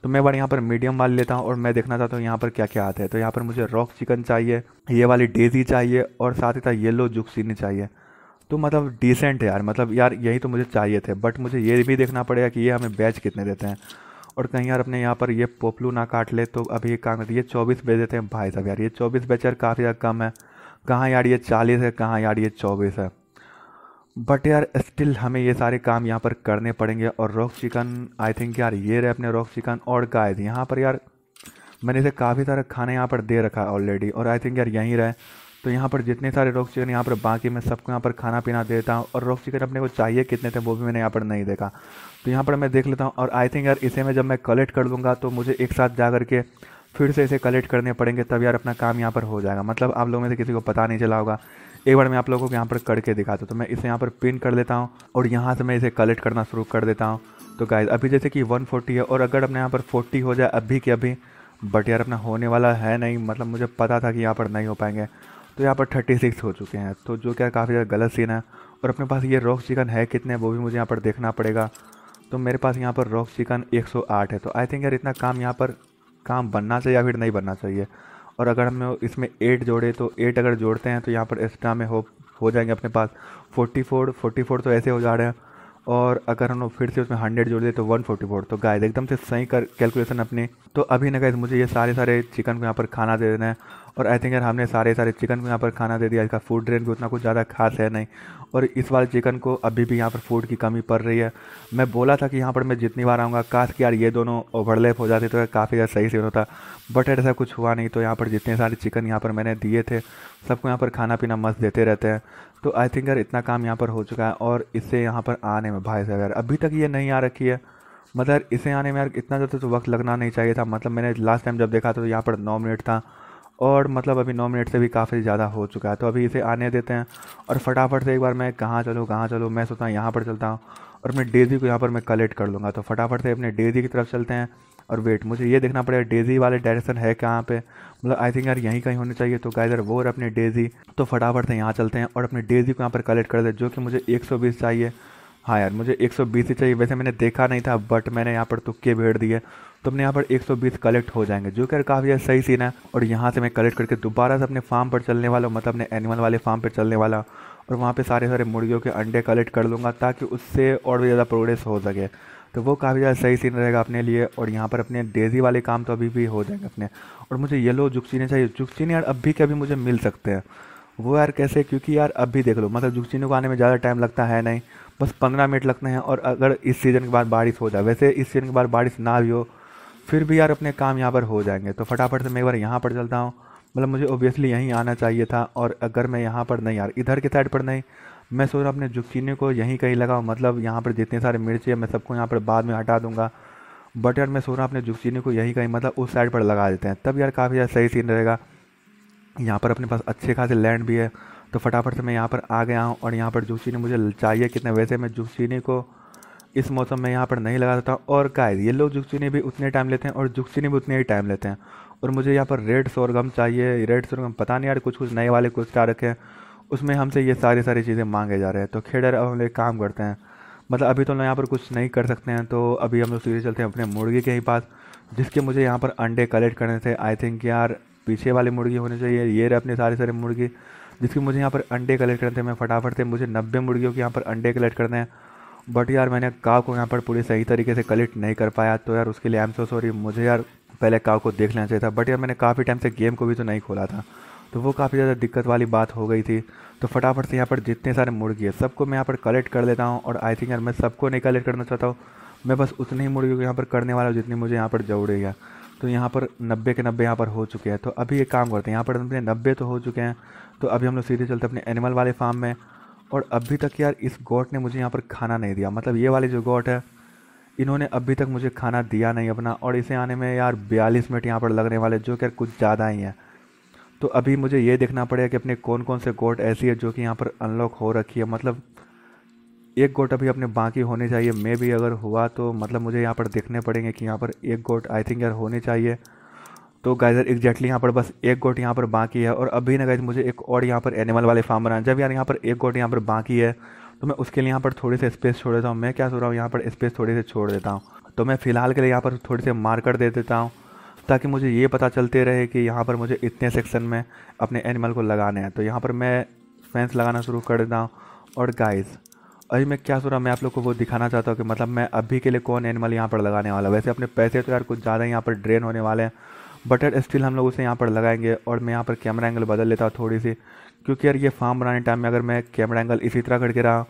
तो मैं बार यहाँ पर मीडियम वाले लेता हूँ और मैं देखना चाहता हूँ यहाँ पर क्या क्या आते है तो यहाँ पर मुझे रॉक चिकन चाहिए ये वाली डेजी चाहिए और साथ ही साथ येलो जुक्सीनी चाहिए तो मतलब डिसेंट है यार मतलब यार यही तो मुझे चाहिए थे बट मुझे ये भी देखना पड़ेगा कि ये हमें बैच कितने देते हैं और कहीं यार अपने यहाँ पर ये पोपलू ना काट ले तो अभी काम करते ये चौबीस बेच देते हैं भाई साहब यार ये चौबीस बेच यार काफ़ी ज़्यादा कम है कहाँ यार ये चालीस है कहाँ यार ये चौबीस है बट यार स्टिल हमें ये सारे काम यहाँ पर करने पड़ेंगे और रॉक चिकन आई थिंक यार ये रहे अपने रॉक चिकन और गाय यहाँ पर यार मैंने इसे काफ़ी सारा खाना यहाँ पर दे रखा है ऑलरेडी और आई थिंक यार यहीं रहे तो यहाँ पर जितने सारे रॉक चिकन यहाँ पर बाकी मैं सबको यहाँ पर खाना पीना देता हूँ और रॉक चिकन अपने को चाहिए कितने थे वो भी मैंने यहाँ पर नहीं देखा तो यहाँ पर मैं देख लेता हूँ और आई थिंक यार इसे मैं जब मैं कलेक्ट कर लूँगा तो मुझे एक साथ जा करके फिर से इसे कलेक्ट करने पड़ेंगे तब यार अपना काम यहाँ पर हो जाएगा मतलब आप लोगों में से किसी को पता नहीं चला होगा एक बार मैं आप लोगों को यहाँ पर करके दिखाता हूँ तो मैं इसे यहाँ पर पिन कर देता हूँ और यहाँ से मैं इसे कलेक्ट करना शुरू कर देता हूँ तो गाइज अभी जैसे कि 140 है और अगर अपने यहाँ पर 40 हो जाए अभी के अभी बट यार अपना होने वाला है नहीं मतलब मुझे पता था कि यहाँ पर नहीं हो पाएंगे तो यहाँ पर थर्टी सिक्स हो चुके हैं तो जो क्या काफ़ी ज़्यादा गलत सीन है और अपने पास ये रॉक चिकन है कितने वो भी मुझे यहाँ पर देखना पड़ेगा तो मेरे पास यहाँ पर रॉक चिकन 108 है तो आई थिंक यार इतना काम यहाँ पर काम बनना चाहिए या फिर नहीं बनना चाहिए और अगर हम इसमें एट जोड़े तो एट अगर जोड़ते हैं तो यहाँ पर एक्स्ट्रा में हो हो जाएंगे अपने पास 44 44 तो ऐसे हो जा रहे हैं और अगर हम लोग फिर से उसमें हंड्रेड जोड़ दे तो वन फोर्टी फोर तो गाय एकदम से सही कर कैलकुलेशन अपने तो अभी ना गाइज मुझे ये सारे सारे चिकन को यहाँ पर खाना दे देना है और आई थिंक यार हमने सारे सारे चिकन को यहाँ पर खाना दे दिया इसका फूड ड्रेन भी उतना कुछ ज़्यादा खास है नहीं और इस बार चिकन को अभी भी यहाँ पर फूड की कमी पड़ रही है मैं बोला था कि यहाँ पर मैं जितनी बार आऊँगा काश कि यार ये दोनों ओवरलैप हो जाते तो काफ़ी ज़्यादा सही से होता बट ऐसा कुछ हुआ नहीं तो यहाँ पर जितने सारे चिकन यहाँ पर मैंने दिए थे सबको यहाँ पर खाना पीना मस्त देते रहते हैं तो आई थिंक यार इतना काम यहाँ पर हो चुका है और इसे यहाँ पर आने में भाई साहब यार अभी तक ये नहीं आ रखी है मतलब इसे आने में यार इतना ज़्यादा तो वक्त लगना नहीं चाहिए था मतलब मैंने लास्ट टाइम जब देखा था तो यहाँ पर नौ मिनट था और मतलब अभी नौ मिनट से भी काफ़ी ज़्यादा हो चुका है तो अभी इसे आने देते हैं और फटाफट से एक बार मैं कहाँ चलूँ कहाँ चलूँ मैं सोचता हूँ यहाँ पर चलता हूँ और अपने डेजी को यहाँ पर मैं कलेक्ट कर लूँगा तो फटाफट से अपने डेजी की तरफ चलते हैं और वेट मुझे ये देखना पड़ेगा डेजी वाले डायरेक्शन है कहाँ पर मतलब आई थिंक यार यहीं कहीं होने चाहिए तो गाइजर वो और अपने डेजी तो फटाफट से यहाँ चलते हैं और अपने डेजी को यहाँ पर कलेक्ट कर दे जो कि मुझे 120 चाहिए हाँ यार मुझे 120 ही चाहिए वैसे मैंने देखा नहीं था बट मैंने यहाँ पर तुक्के भेड़ दिए तो अपने यहाँ पर 120 कलेक्ट हो जाएंगे जो कि काफ़ी सही सीन है और यहाँ से मैं कलेक्ट करके दोबारा से अपने फार्म पर चलने वाला मतलब अपने एनिमल वाले फार्म पर चलने वाला और वहाँ पर सारे सारे मुर्गियों के अंडे कलेक्ट कर लूँगा ताकि उससे और भी ज़्यादा प्रोग्रेस हो सके तो वो काफ़ी ज़्यादा सही सीन रहेगा अपने लिए और यहाँ पर अपने डेजी वाले काम तो अभी भी हो जाएंगे अपने और मुझे येलो जुक्सीने चाहिए जुक्सीने यार अभी के अभी मुझे मिल सकते हैं वो यार कैसे क्योंकि यार अब भी देख लो मतलब जुगचीनू को आने में ज़्यादा टाइम लगता है नहीं बस पंद्रह मिनट लगते हैं और अगर इस सीज़न के बाद बारिश हो जाए वैसे इस सीज़न के बाद बारिश ना भी हो फिर भी यार अपने काम यहाँ पर हो जाएंगे तो फटाफट से मैं एक बार यहाँ पर चलता हूँ मतलब मुझे ओबियसली यहीं आना चाहिए था और अगर मैं यहाँ पर नहीं यार इधर के साइड पर नहीं मैं सोच रहा अपने जुकीनी को यहीं कहीं लगाओ मतलब यहाँ पर जितने सारे मिर्ची है मैं सबको यहाँ पर बाद में हटा दूँगा बट यार मैं सोच रहा अपने जुकीनी को यहीं कहीं मतलब उस साइड पर लगा देते हैं तब यार काफ़ी ज़्यादा सही सीन रहेगा यहाँ पर अपने पास अच्छे खासे लैंड भी है तो फटाफट से मैं यहाँ पर आ गया हूँ और यहाँ पर चीनी मुझे चाहिए कितने वैसे मैं चीनी को इस मौसम में यहाँ पर नहीं लगा सकता और गाइस ये लोग चीनी भी उतने टाइम लेते हैं और चीनी भी उतने ही टाइम लेते हैं और मुझे यहाँ पर रेड सोरगम चाहिए रेड सोरगम पता नहीं यार कुछ कुछ नए वाले कुछ क्या रखे हैं उसमें हमसे ये सारी सारी चीज़ें मांगे जा रहे हैं तो खेडर अब हम काम करते हैं मतलब अभी तो ना यहाँ पर कुछ नहीं कर सकते हैं तो अभी हम लोग सीधे चलते हैं अपने मुर्गी के ही पास जिसके मुझे यहाँ पर अंडे कलेक्ट करने थे आई थिंक यार पीछे वाली मुर्गी होनी चाहिए ये रहे अपने सारे सारे मुर्गी जिसके मुझे यहाँ पर अंडे कलेक्ट करने थे मैं फटाफट से मुझे नब्बे मुर्गियों के यहाँ पर अंडे कलेक्ट करने हैं बट यार मैंने काव को यहाँ पर पूरी सही तरीके से कलेक्ट नहीं कर पाया तो यार उसके लिए आई एम सो सॉरी मुझे यार पहले काव को देख लेना चाहिए था बट यार मैंने काफ़ी टाइम से गेम को भी तो नहीं खोला था तो वो काफ़ी ज़्यादा दिक्कत वाली बात हो गई थी तो फटाफट से यहाँ पर जितने सारे मुर्गी है सबको मैं यहाँ पर कलेक्ट कर लेता हूँ और आई थिंक यार मैं सबको नहीं कलेक्ट करना चाहता हूँ मैं बस उतनी ही मुर्गियों को यहाँ पर करने वाला हूँ जितनी मुझे यहाँ पर है तो यहाँ पर नब्बे के नब्बे यहाँ पर हो चुके हैं तो अभी एक काम करते हैं यहाँ पर अपने नब्बे तो हो चुके हैं तो अभी हम लोग सीधे चलते अपने एनिमल वाले फार्म में और अभी तक यार इस गोट ने मुझे यहाँ पर खाना नहीं दिया मतलब ये वाले जो गोट है इन्होंने अभी तक मुझे खाना दिया नहीं अपना और इसे आने में यार बयालीस मिनट यहाँ पर लगने वाले जो कि यार कुछ ज़्यादा ही है तो अभी मुझे ये देखना पड़ेगा कि अपने कौन कौन से गोट ऐसी है जो कि यहाँ पर अनलॉक हो रखी है मतलब एक गोट अभी अपने बाकी होने चाहिए मे भी अगर हुआ तो मतलब मुझे यहाँ पर देखने पड़ेंगे कि यहाँ पर एक गोट आई थिंक यार होने चाहिए तो गाइजर एग्जैक्टली यहाँ पर बस एक गोट यहाँ पर बाकी है और अभी ना गाइज मुझे एक और यहाँ पर एनिमल वाले फार्म बनाए जब यार यहाँ पर एक गोट यहाँ पर बाकी है तो मैं उसके लिए यहाँ पर थोड़ी से स्पेस छोड़ देता हूँ मैं क्या सोच रहा हूँ यहाँ पर स्पेस थोड़ी से छोड़ देता हूँ तो मैं फ़िलहाल के लिए यहाँ पर थोड़ी से मार्कर दे देता हूँ ताकि मुझे ये पता चलते रहे कि यहाँ पर मुझे इतने सेक्शन में अपने एनिमल को लगाने हैं तो यहाँ पर मैं फेंस लगाना शुरू कर देता हूँ और गाइस अभी मैं क्या सो रहा मैं आप लोग को वो दिखाना चाहता हूँ कि मतलब मैं अभी के लिए कौन एनिमल यहाँ पर लगाने वाला वैसे अपने पैसे तो यार कुछ ज़्यादा यहाँ पर ड्रेन होने वाले हैं बट एट स्टिल हम लोग उसे यहाँ पर लगाएंगे और मैं यहाँ पर कैमरा एंगल बदल लेता हूँ थोड़ी सी क्योंकि यार ये फार्म बनाने टाइम में अगर मैं कैमरा एंगल इसी तरह करके रहा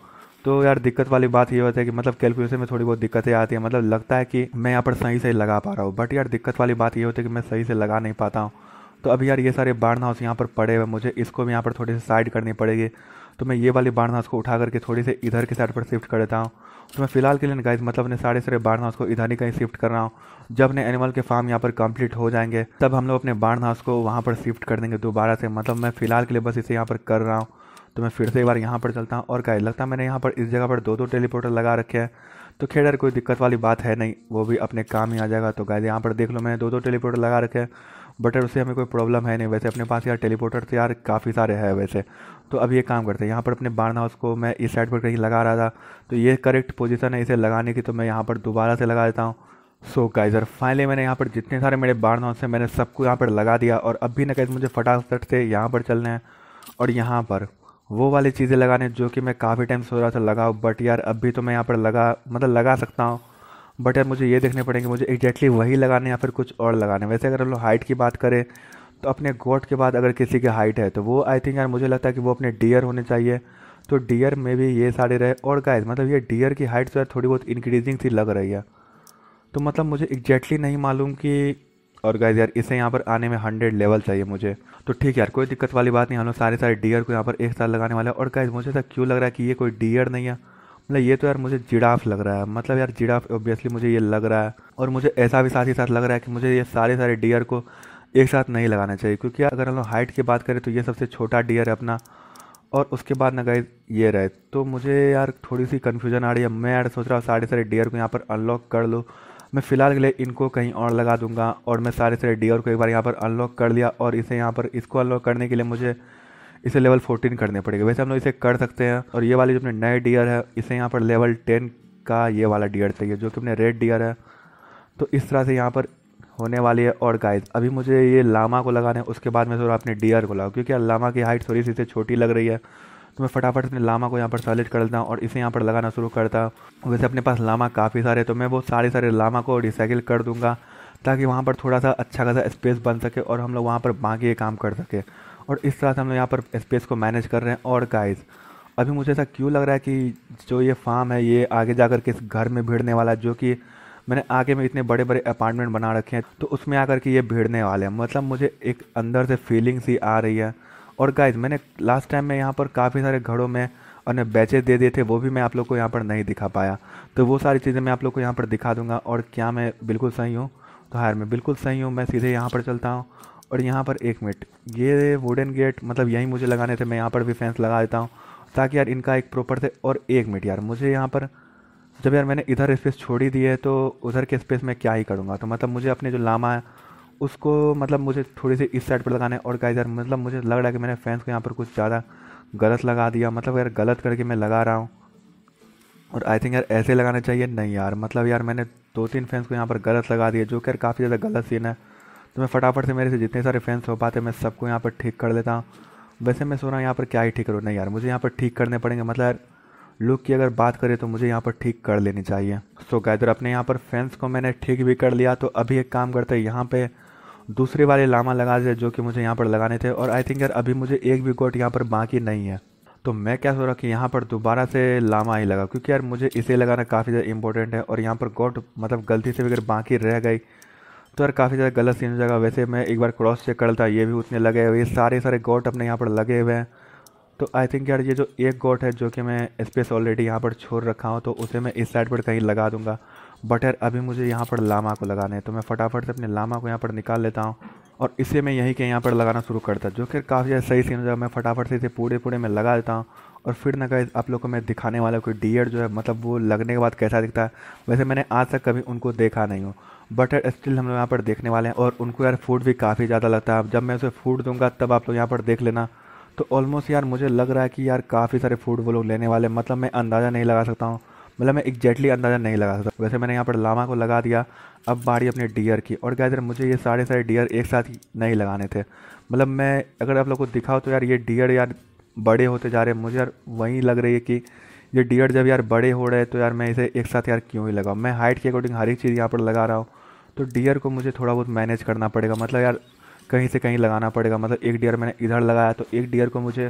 तो यार दिक्कत वाली बात ये होती है कि मतलब कैलकुलेशन में थोड़ी बहुत दिक्कतें आती है मतलब लगता है कि मैं यहाँ पर सही से लगा पा रहा हूँ बट यार दिक्कत वाली बात ये होती है कि मैं सही से लगा नहीं पाता हूँ तो अभी यार ये सारे बाढ़ हाउस यहाँ पर पड़े हुए मुझे इसको भी यहाँ पर थोड़ी सी साइड करनी पड़ेगी तो मैं ये वाली बाढ़ हाउस को उठा करके थोड़ी से इधर के साइड पर शिफ्ट कर देता हूँ तो मैं फ़िलहाल के लिए गाइज मतलब अपने सारे सारे बाढ़ हाउस को इधर ही कहीं शिफ्ट कर रहा हूँ जब अपने एनिमल के फार्म यहाँ पर कंप्लीट हो जाएंगे तब हम लोग अपने बाढ़ हाउस को वहाँ पर शिफ्ट कर देंगे दोबारा से मतलब मैं फ़िलहाल के लिए बस इसे यहाँ पर कर रहा हूँ तो मैं फिर से एक बार यहाँ पर चलता हूँ और क्या लगता है मैंने यहाँ पर इस जगह पर दो दो टेलीपोर्टर लगा रखे हैं तो खेडर यार कोई दिक्कत वाली बात है नहीं वो भी अपने काम ही आ जाएगा तो गाय यहाँ पर देख लो मैंने दो दो टेलीपोर्टर लगा रखे हैं बट उससे हमें कोई प्रॉब्लम है नहीं वैसे अपने पास यार टेलीपोर्टर तो से यार काफ़ी सारे हैं वैसे तो अब ये काम करते हैं यहाँ पर अपने बार्न हाउस को मैं इस साइड पर कहीं लगा रहा था तो ये करेक्ट पोजीशन है इसे लगाने की तो मैं यहाँ पर दोबारा से लगा देता हूँ सो so गाइजर फाइनली मैंने यहाँ पर जितने सारे मेरे बार्न हाउस हैं मैंने सबको यहाँ पर लगा दिया और अब भी ना कहते मुझे फटाफट से यहाँ पर चलना है और यहाँ पर वो वाली चीज़ें लगाने जो कि मैं काफ़ी टाइम सोच रहा था लगाओ बट यार अब भी तो मैं यहाँ पर लगा मतलब लगा सकता हूँ बट यार मुझे ये देखने पड़ेंगे मुझे एग्जैक्टली वही लगाने या फिर कुछ और लगाने वैसे अगर हम लोग हाइट की बात करें तो अपने गोट के बाद अगर किसी की हाइट है तो वो आई थिंक यार मुझे लगता है कि वो अपने डियर होने चाहिए तो डियर में भी ये सारे रहे और गाइस मतलब ये डियर की हाइट जो है थोड़ी बहुत इंक्रीजिंग सी लग रही है तो मतलब मुझे एग्जैक्टली नहीं मालूम कि और गाइज यार इसे यहाँ पर आने में हंड्रेड लेवल चाहिए मुझे तो ठीक है यार कोई दिक्कत वाली बात नहीं हम लोग सारे सारे डियर को यहाँ पर एक साथ लगाने वाला है और गाइज मुझे ऐसा क्यों लग रहा है कि ये कोई डियर नहीं है मतलब ये तो यार मुझे जिराफ लग रहा है मतलब यार जिराफ ऑब्वियसली मुझे ये लग रहा है और मुझे ऐसा भी साथ ही साथ लग रहा है कि मुझे ये सारे सारे डियर को एक साथ नहीं लगाना चाहिए क्योंकि अगर हम लोग हाइट की बात करें तो ये सबसे छोटा डियर है अपना और उसके बाद ना गाइज ये रहे तो मुझे यार थोड़ी सी कन्फ्यूजन आ रही है मैं यार सोच रहा हूँ सारे सारे डियर को यहाँ पर अनलॉक कर लूँ मैं फ़िलहाल के लिए इनको कहीं और लगा दूंगा और मैं सारे सारे डियर को एक बार यहाँ पर अनलॉक कर लिया और इसे यहाँ पर इसको अनलॉक करने के लिए मुझे इसे लेवल 14 करने पड़ेगा वैसे हम लोग इसे कर सकते हैं और ये वाले जो अपने नए डियर है इसे यहाँ पर लेवल टेन का ये वाला डियर चाहिए जो कि अपने रेड डियर है तो इस तरह से यहाँ पर होने वाली है और गाइस अभी मुझे ये लामा को लगाना है उसके बाद मैं थोड़ा अपने डियर को लगाऊँ क्योंकि लामा की हाइट थोड़ी सी इसे छोटी लग रही है तो मैं फटाफट अपने लामा को यहाँ पर सेलेक्ट कर हूँ और इसे यहाँ पर लगाना शुरू करता वैसे अपने पास लामा काफ़ी सारे तो मैं वो सारे सारे लामा को रिसाइकिल कर दूँगा ताकि वहाँ पर थोड़ा सा अच्छा खासा स्पेस बन सके और हम लोग वहाँ पर बाकी ये काम कर सके और इस तरह से हम लोग यहाँ पर स्पेस को मैनेज कर रहे हैं और गाइस अभी मुझे ऐसा क्यों लग रहा है कि जो ये फार्म है ये आगे जाकर के इस घर में भिड़ने वाला है जो कि मैंने आगे में इतने बड़े बड़े अपार्टमेंट बना रखे हैं तो उसमें आकर के ये भिड़ने वाले हैं मतलब मुझे एक अंदर से फीलिंग सी आ रही है और गाइज मैंने लास्ट टाइम में यहाँ पर काफ़ी सारे घरों में अपने बैचेज दे दिए थे वो भी मैं आप लोग को यहाँ पर नहीं दिखा पाया तो वो सारी चीज़ें मैं आप लोग को यहाँ पर दिखा दूंगा और क्या मैं बिल्कुल सही हूँ तो हायर मैं बिल्कुल सही हूँ मैं सीधे यहाँ पर चलता हूँ और यहाँ पर एक मिनट ये वुडन गेट मतलब यहीं मुझे लगाने थे मैं यहाँ पर भी फैंस लगा देता हूँ ताकि यार इनका एक प्रॉपर थे और एक मिनट यार मुझे यहाँ पर जब यार मैंने इधर स्पेस छोड़ी दी है तो उधर के स्पेस में क्या ही करूँगा तो मतलब मुझे अपने जो लामा उसको मतलब मुझे थोड़ी सी इस साइड पर लगाना है और गाइस यार मतलब मुझे लग रहा है कि मैंने फैंस को यहाँ पर कुछ ज़्यादा गलत लगा दिया मतलब यार गलत करके मैं लगा रहा हूँ और आई थिंक यार ऐसे लगाना चाहिए नहीं यार मतलब यार मैंने दो तीन फैंस को यहाँ पर गलत लगा दिया जो कि यार काफ़ी ज़्यादा गलत सीन है तो मैं फटाफट से मेरे से जितने सारे फैंस हो पाते मैं सबको यहाँ पर ठीक कर लेता हूँ वैसे मैं सो रहा हूँ यहाँ पर क्या ही ठीक करूँ नहीं यार मुझे यहाँ पर ठीक करने पड़ेंगे मतलब यार लुक की अगर बात करें तो मुझे यहाँ पर ठीक कर लेनी चाहिए सो so, अपने यहाँ पर फैंस को मैंने ठीक भी कर लिया तो अभी एक काम करते हैं यहाँ पर दूसरे वाले लामा लगा दिए जो कि मुझे यहाँ पर लगाने थे और आई थिंक यार अभी मुझे एक भी गोट यहाँ पर बाकी नहीं है तो मैं क्या सोच रहा कि यहाँ पर दोबारा से लामा ही लगा क्योंकि यार मुझे इसे लगाना काफ़ी ज़्यादा इंपॉर्टेंट है और यहाँ पर गोट मतलब गलती से भी अगर बाकी रह गई तो यार काफ़ी ज़्यादा गलत सीन हो जाएगा वैसे मैं एक बार क्रॉस चेक करता ये भी उतने लगे हुए ये सारे सारे गोट अपने यहाँ पर लगे हुए हैं तो आई थिंक यार ये जो एक गोट है जो कि मैं स्पेस ऑलरेडी यहाँ पर छोड़ रखा हूँ तो उसे मैं इस साइड पर कहीं लगा दूँगा बट यार अभी मुझे यहाँ पर लामा को लगाना है तो मैं फटाफट से अपने लामा को यहाँ पर निकाल लेता हूँ और इसे मैं यहीं के यहाँ पर लगाना शुरू करता जो कि काफ़ी ज़्यादा सही सीन हो जाए मैं फटाफट से इसे पूरे पूरे में लगा देता हूँ और फिर ना कहीं आप लोग को मैं दिखाने वाला कोई डियर जो है मतलब वो लगने के बाद कैसा दिखता है वैसे मैंने आज तक कभी उनको देखा नहीं हूँ बट स्टिल हम लोग यहाँ पर देखने वाले हैं और उनको यार फूड भी काफ़ी ज़्यादा लगता है जब मैं उसे फूड दूंगा तब आप लोग यहाँ पर देख लेना तो ऑलमोस्ट यार मुझे लग रहा है कि यार काफ़ी सारे फूड वो लोग लेने वाले मतलब मैं अंदाज़ा नहीं लगा सकता हूँ मतलब मैं एग्जैक्टली अंदाज़ा नहीं लगा सकता वैसे मैंने यहाँ पर लामा को लगा दिया अब बारी अपने डियर की और गैदर मुझे ये सारे सारे डियर एक साथ ही नहीं लगाने थे मतलब मैं अगर आप लोग को दिखाओ तो यार ये डियर यार बड़े होते जा रहे हैं मुझे यार वहीं लग रही है कि ये डियर जब यार बड़े हो रहे तो यार मैं इसे एक साथ यार क्यों ही लगाऊँ मैं हाइट के अकॉर्डिंग हर एक चीज़ यहाँ पर लगा रहा हूँ तो डियर को मुझे थोड़ा बहुत मैनेज करना पड़ेगा मतलब यार कहीं से कहीं लगाना पड़ेगा मतलब एक डियर मैंने इधर लगाया तो एक डियर को मुझे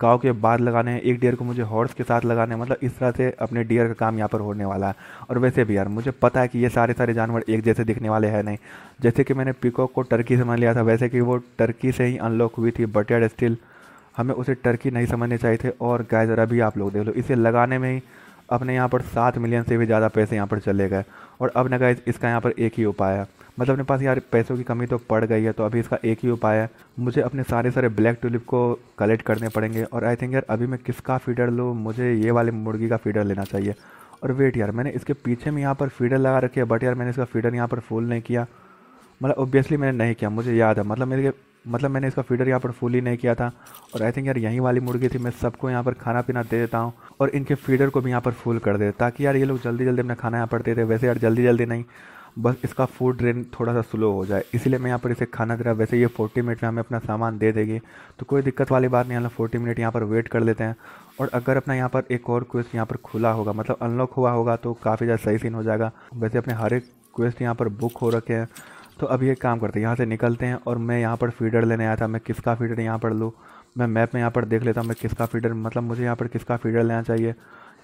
काव के बाद लगाने हैं एक डियर को मुझे हॉर्स के साथ लगाने हैं मतलब इस तरह से अपने डियर का काम यहाँ पर होने वाला है और वैसे भी यार मुझे पता है कि ये सारे सारे जानवर एक जैसे दिखने वाले हैं नहीं जैसे कि मैंने पिकॉक को टर्की समझ लिया था वैसे कि वो टर्की से ही अनलॉक हुई थी बट यार स्टिल हमें उसे टर्की नहीं समझने चाहिए थे और गाय ज़रा भी आप लोग देख लो इसे लगाने में ही अपने यहाँ पर सात मिलियन से भी ज़्यादा पैसे यहाँ पर चले गए और अब ना गाय इसका यहाँ पर एक ही उपाय है मतलब अपने पास यार पैसों की कमी तो पड़ गई है तो अभी इसका एक ही उपाय है मुझे अपने सारे सारे ब्लैक ट्यूलिप को कलेक्ट करने पड़ेंगे और आई थिंक यार अभी मैं किसका फीडर लूँ मुझे ये वाले मुर्गी का फीडर लेना चाहिए और वेट यार मैंने इसके पीछे में यहाँ पर फीडर लगा रखी है बट यार मैंने इसका फीडर यहाँ पर फुल नहीं किया मतलब ओबियसली मैंने नहीं किया मुझे याद है मतलब मेरे मतलब मैंने इसका फीडर यहाँ पर फुल ही नहीं किया था और आई थिंक यार यहीं वाली मुर्गी थी मैं सबको यहाँ पर खाना पीना दे देता हूँ और इनके फीडर को भी यहाँ पर फुल कर दे ताकि यार ये लोग जल्दी जल्दी अपना खाना यहाँ पर दे दे वैसे यार जल्दी जल्दी नहीं बस इसका फूड ड्रेन थोड़ा सा स्लो हो जाए इसीलिए मैं यहाँ पर इसे खाना दे रहा वैसे ये फोर्टी मिनट में हमें अपना सामान दे देगी तो कोई दिक्कत वाली बात नहीं हम लोग फोर्टी मिनट यहाँ पर वेट कर लेते हैं और अगर अपना यहाँ पर एक और क्वेस्ट यहाँ पर खुला होगा मतलब अनलॉक हुआ होगा तो काफ़ी ज़्यादा सही सीन हो जाएगा वैसे अपने हर एक क्वेस्ट यहाँ पर बुक हो रखे हैं तो अब ये काम करते हैं यहाँ से निकलते हैं और मैं यहाँ पर फीडर लेने आया था मैं किसका फीडर यहाँ पर लूँ मैं मैप में यहाँ पर देख लेता हूँ मैं किसका फीडर मतलब मुझे यहाँ पर किसका फीडर लेना चाहिए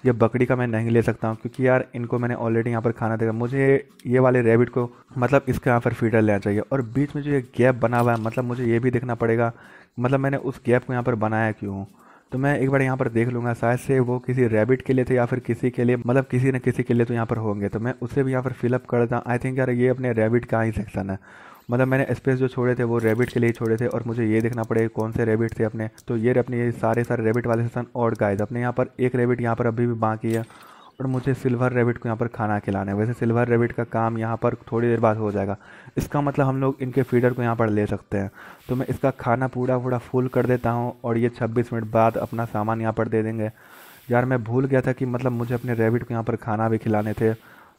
या बकरी का मैं नहीं ले सकता हूँ क्योंकि यार इनको मैंने ऑलरेडी यहाँ पर खाना देगा मुझे ये वाले रेबिट को मतलब इसके यहाँ पर फीडर लेना चाहिए और बीच में जो ये गैप बना हुआ है मतलब मुझे ये भी देखना पड़ेगा मतलब मैंने उस गैप को यहाँ पर बनाया क्यों तो मैं एक बार यहाँ पर देख लूँगा शायद से वो किसी रैबिट के लिए थे या फिर किसी के लिए मतलब किसी न किसी के लिए तो यहाँ पर होंगे तो मैं उसे भी यहाँ पर फिलअप करता आई थिंक यार ये अपने रैबिट का ही सेक्शन है मतलब मैंने स्पेस जो छोड़े थे वो रेबिट के लिए छोड़े थे और मुझे ये देखना पड़ेगा कौन से रेबिट थे अपने तो ये अपने ये सारे सारे रेबिट वाले सेशन और गाइज अपने यहाँ पर एक रेबिट यहाँ पर अभी भी बाकी है और मुझे सिल्वर रेबिट को यहाँ पर खाना खिलाना है वैसे सिल्वर रेबिट का काम यहाँ पर थोड़ी देर बाद हो जाएगा इसका मतलब हम लोग इनके फीडर को यहाँ पर ले सकते हैं तो मैं इसका खाना पूरा पूरा फुल कर देता हूँ और ये छब्बीस मिनट बाद अपना सामान यहाँ पर दे देंगे यार मैं भूल गया था कि मतलब मुझे अपने रेबिट को यहाँ पर खाना भी खिलाने थे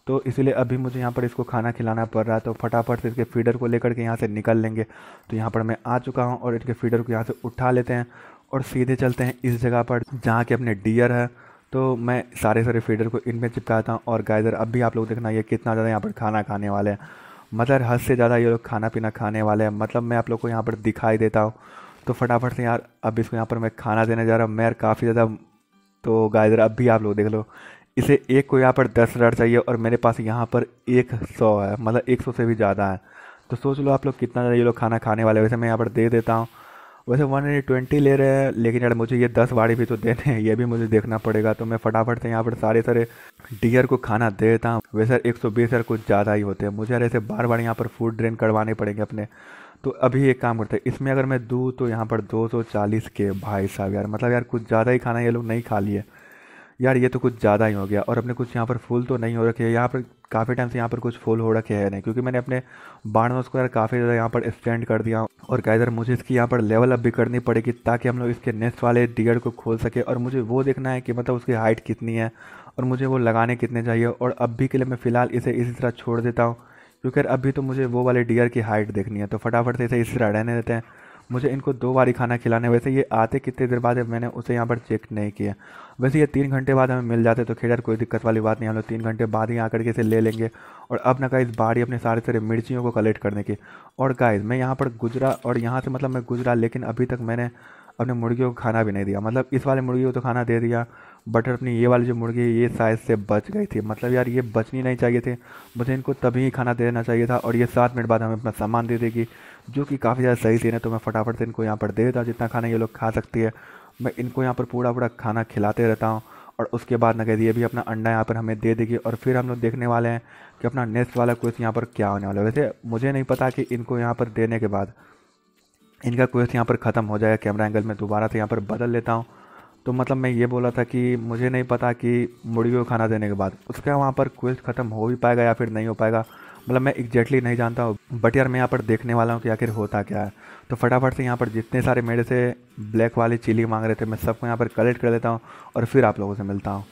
तो इसलिए अभी मुझे यहाँ पर इसको खाना खिलाना पड़ रहा है तो फटाफट से इसके फीडर को लेकर के यहाँ से निकल लेंगे तो यहाँ पर मैं आ चुका हूँ और इसके फीडर को यहाँ से उठा लेते हैं और सीधे चलते हैं इस जगह पर जहाँ के अपने डियर है तो मैं सारे सारे फीडर को इनमें चिपकाता हूँ और गायदर अब भी आप लोग देखना ये कितना ज़्यादा यहाँ पर खाना खाने वाले हैं मतलब हद से ज़्यादा ये लोग खाना पीना खाने वाले हैं मतलब मैं आप लोग को यहाँ पर दिखाई देता हूँ तो फटाफट से यार अब इसको यहाँ पर मैं खाना देने जा रहा हूँ मैं काफ़ी ज़्यादा तो गायदर अब भी आप लोग देख लो इसे एक को यहाँ पर दस हज़ार चाहिए और मेरे पास यहाँ पर एक सौ है मतलब एक सौ से भी ज़्यादा है तो सोच लो आप लोग कितना ज़्यादा ये लोग खाना खाने वाले वैसे मैं यहाँ पर दे देता हूँ वैसे वन हंड्रेड ट्वेंटी ले रहे हैं लेकिन यार मुझे ये दस वाड़ी भी तो देने हैं ये भी मुझे देखना पड़ेगा तो मैं फटाफट से यहाँ पर सारे सारे डियर को खाना दे देता हूँ वैसे यार एक सौ बीस यार कुछ ज़्यादा ही होते हैं मुझे यार ऐसे बार बार यहाँ पर फूड ड्रेन करवाने पड़ेंगे अपने तो अभी एक काम करते हैं इसमें अगर मैं दूँ तो यहाँ पर दो सौ चालीस के भाई साहब यार मतलब यार कुछ ज़्यादा ही खाना ये लोग नहीं खा लिए यार ये तो कुछ ज़्यादा ही हो गया और अपने कुछ यहाँ पर फूल तो नहीं हो रखे है यहाँ पर काफ़ी टाइम से यहाँ पर कुछ फूल हो रखे हैं नहीं क्योंकि मैंने अपने बाढ़ में उसको यार काफ़ी ज़्यादा यहाँ पर स्टैंड कर दिया और इधर मुझे इसकी यहाँ पर लेवल अप भी करनी पड़ेगी ताकि हम लोग इसके नेक्स्ट वाले डियर को खोल सके और मुझे वो देखना है कि मतलब उसकी हाइट कितनी है और मुझे वो लगाने कितने चाहिए और अभी के लिए मैं फ़िलहाल इसे इसी तरह छोड़ देता हूँ क्योंकि अभी तो मुझे वो वाले डियर की हाइट देखनी है तो फटाफट से इसे इसी तरह रहने देते हैं मुझे इनको दो बार ही खाना खिलाने वैसे ये आते कितने देर बाद है मैंने उसे यहाँ पर चेक नहीं किया वैसे ये तीन घंटे बाद हमें मिल जाते तो खेडर कोई दिक्कत वाली बात नहीं हम लोग तीन घंटे बाद ही आकर के इसे ले लेंगे और अब ना इस बाड़ी अपने सारे सारे मिर्चियों को कलेक्ट करने की और गाइज मैं यहाँ पर गुजरा और यहाँ से मतलब मैं गुजरा लेकिन अभी तक मैंने अपने मुर्गियों को खाना भी नहीं दिया मतलब इस वाले मुर्गी को तो खाना दे दिया बटर अपनी ये वाली जो मुर्गी है ये साइज़ से बच गई थी मतलब यार ये बचनी नहीं चाहिए थी मुझे इनको तभी ही खाना देना चाहिए था और ये सात मिनट बाद हमें अपना सामान दे देगी जो कि काफ़ी ज़्यादा सही सीन है तो मैं फटाफट से इनको यहाँ पर दे देता हूँ जितना खाना ये लोग खा सकती है मैं इनको यहाँ पर पूरा पूरा खाना खिलाते रहता हूँ और उसके बाद नगद ये भी अपना अंडा यहाँ पर हमें दे देगी और फिर हम लोग देखने वाले हैं कि अपना नेक्स्ट वाला क्वेश्चन यहाँ पर क्या होने वाला है वैसे मुझे नहीं पता कि इनको यहाँ पर देने के बाद इनका क्वेश्चन यहाँ पर ख़त्म हो जाएगा कैमरा एंगल में दोबारा से यहाँ पर बदल लेता हूँ तो मतलब मैं ये बोला था कि मुझे नहीं पता कि मुर्गी को खाना देने के बाद उसका वहाँ पर क्वेस्ट ख़त्म हो ही पाएगा या फिर नहीं हो पाएगा मतलब मैं एग्जैक्टली नहीं जानता हूँ बट यार मैं यहाँ पर देखने वाला हूँ कि आखिर होता क्या है तो फटाफट से यहाँ पर जितने सारे मेरे से ब्लैक वाली चिली मांग रहे थे मैं सबको यहाँ पर कलेक्ट कर लेता हूँ और फिर आप लोगों से मिलता हूँ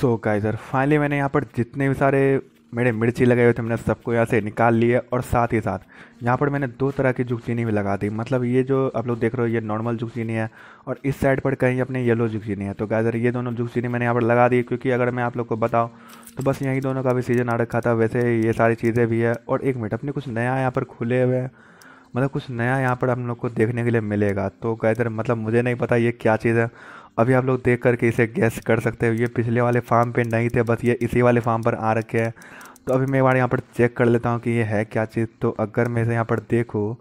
सो so गाइज़र फाइनली मैंने यहाँ पर जितने भी सारे मेरे मिर्ची लगे हुए थे मैंने सबको यहाँ से निकाल लिए और साथ ही साथ यहाँ पर मैंने दो तरह की जुगचीनी भी लगा दी मतलब ये जो आप लोग देख रहे हो ये नॉर्मल जुगचीनी है और इस साइड पर कहीं अपने येलो जुगचीनी है तो गाइज़र ये दोनों जुगचीनी मैंने यहाँ पर लगा दी क्योंकि अगर मैं आप लोग को बताऊँ तो बस यहीं दोनों का भी सीज़न आ रखा था वैसे ये सारी चीज़ें भी है और एक मिनट अपने कुछ नया यहाँ पर खुले हुए हैं मतलब कुछ नया यहाँ पर हम लोग को देखने के लिए मिलेगा तो गाइज़र मतलब मुझे नहीं पता ये क्या चीज़ है अभी आप लोग देख करके इसे गैस कर सकते हो ये पिछले वाले फार्म पे नहीं थे बस ये इसी वाले फार्म पर आ रखे हैं तो अभी मैं एक बार यहाँ पर चेक कर लेता हूँ कि ये है क्या चीज़ तो अगर मैं इसे यहाँ पर देखूँ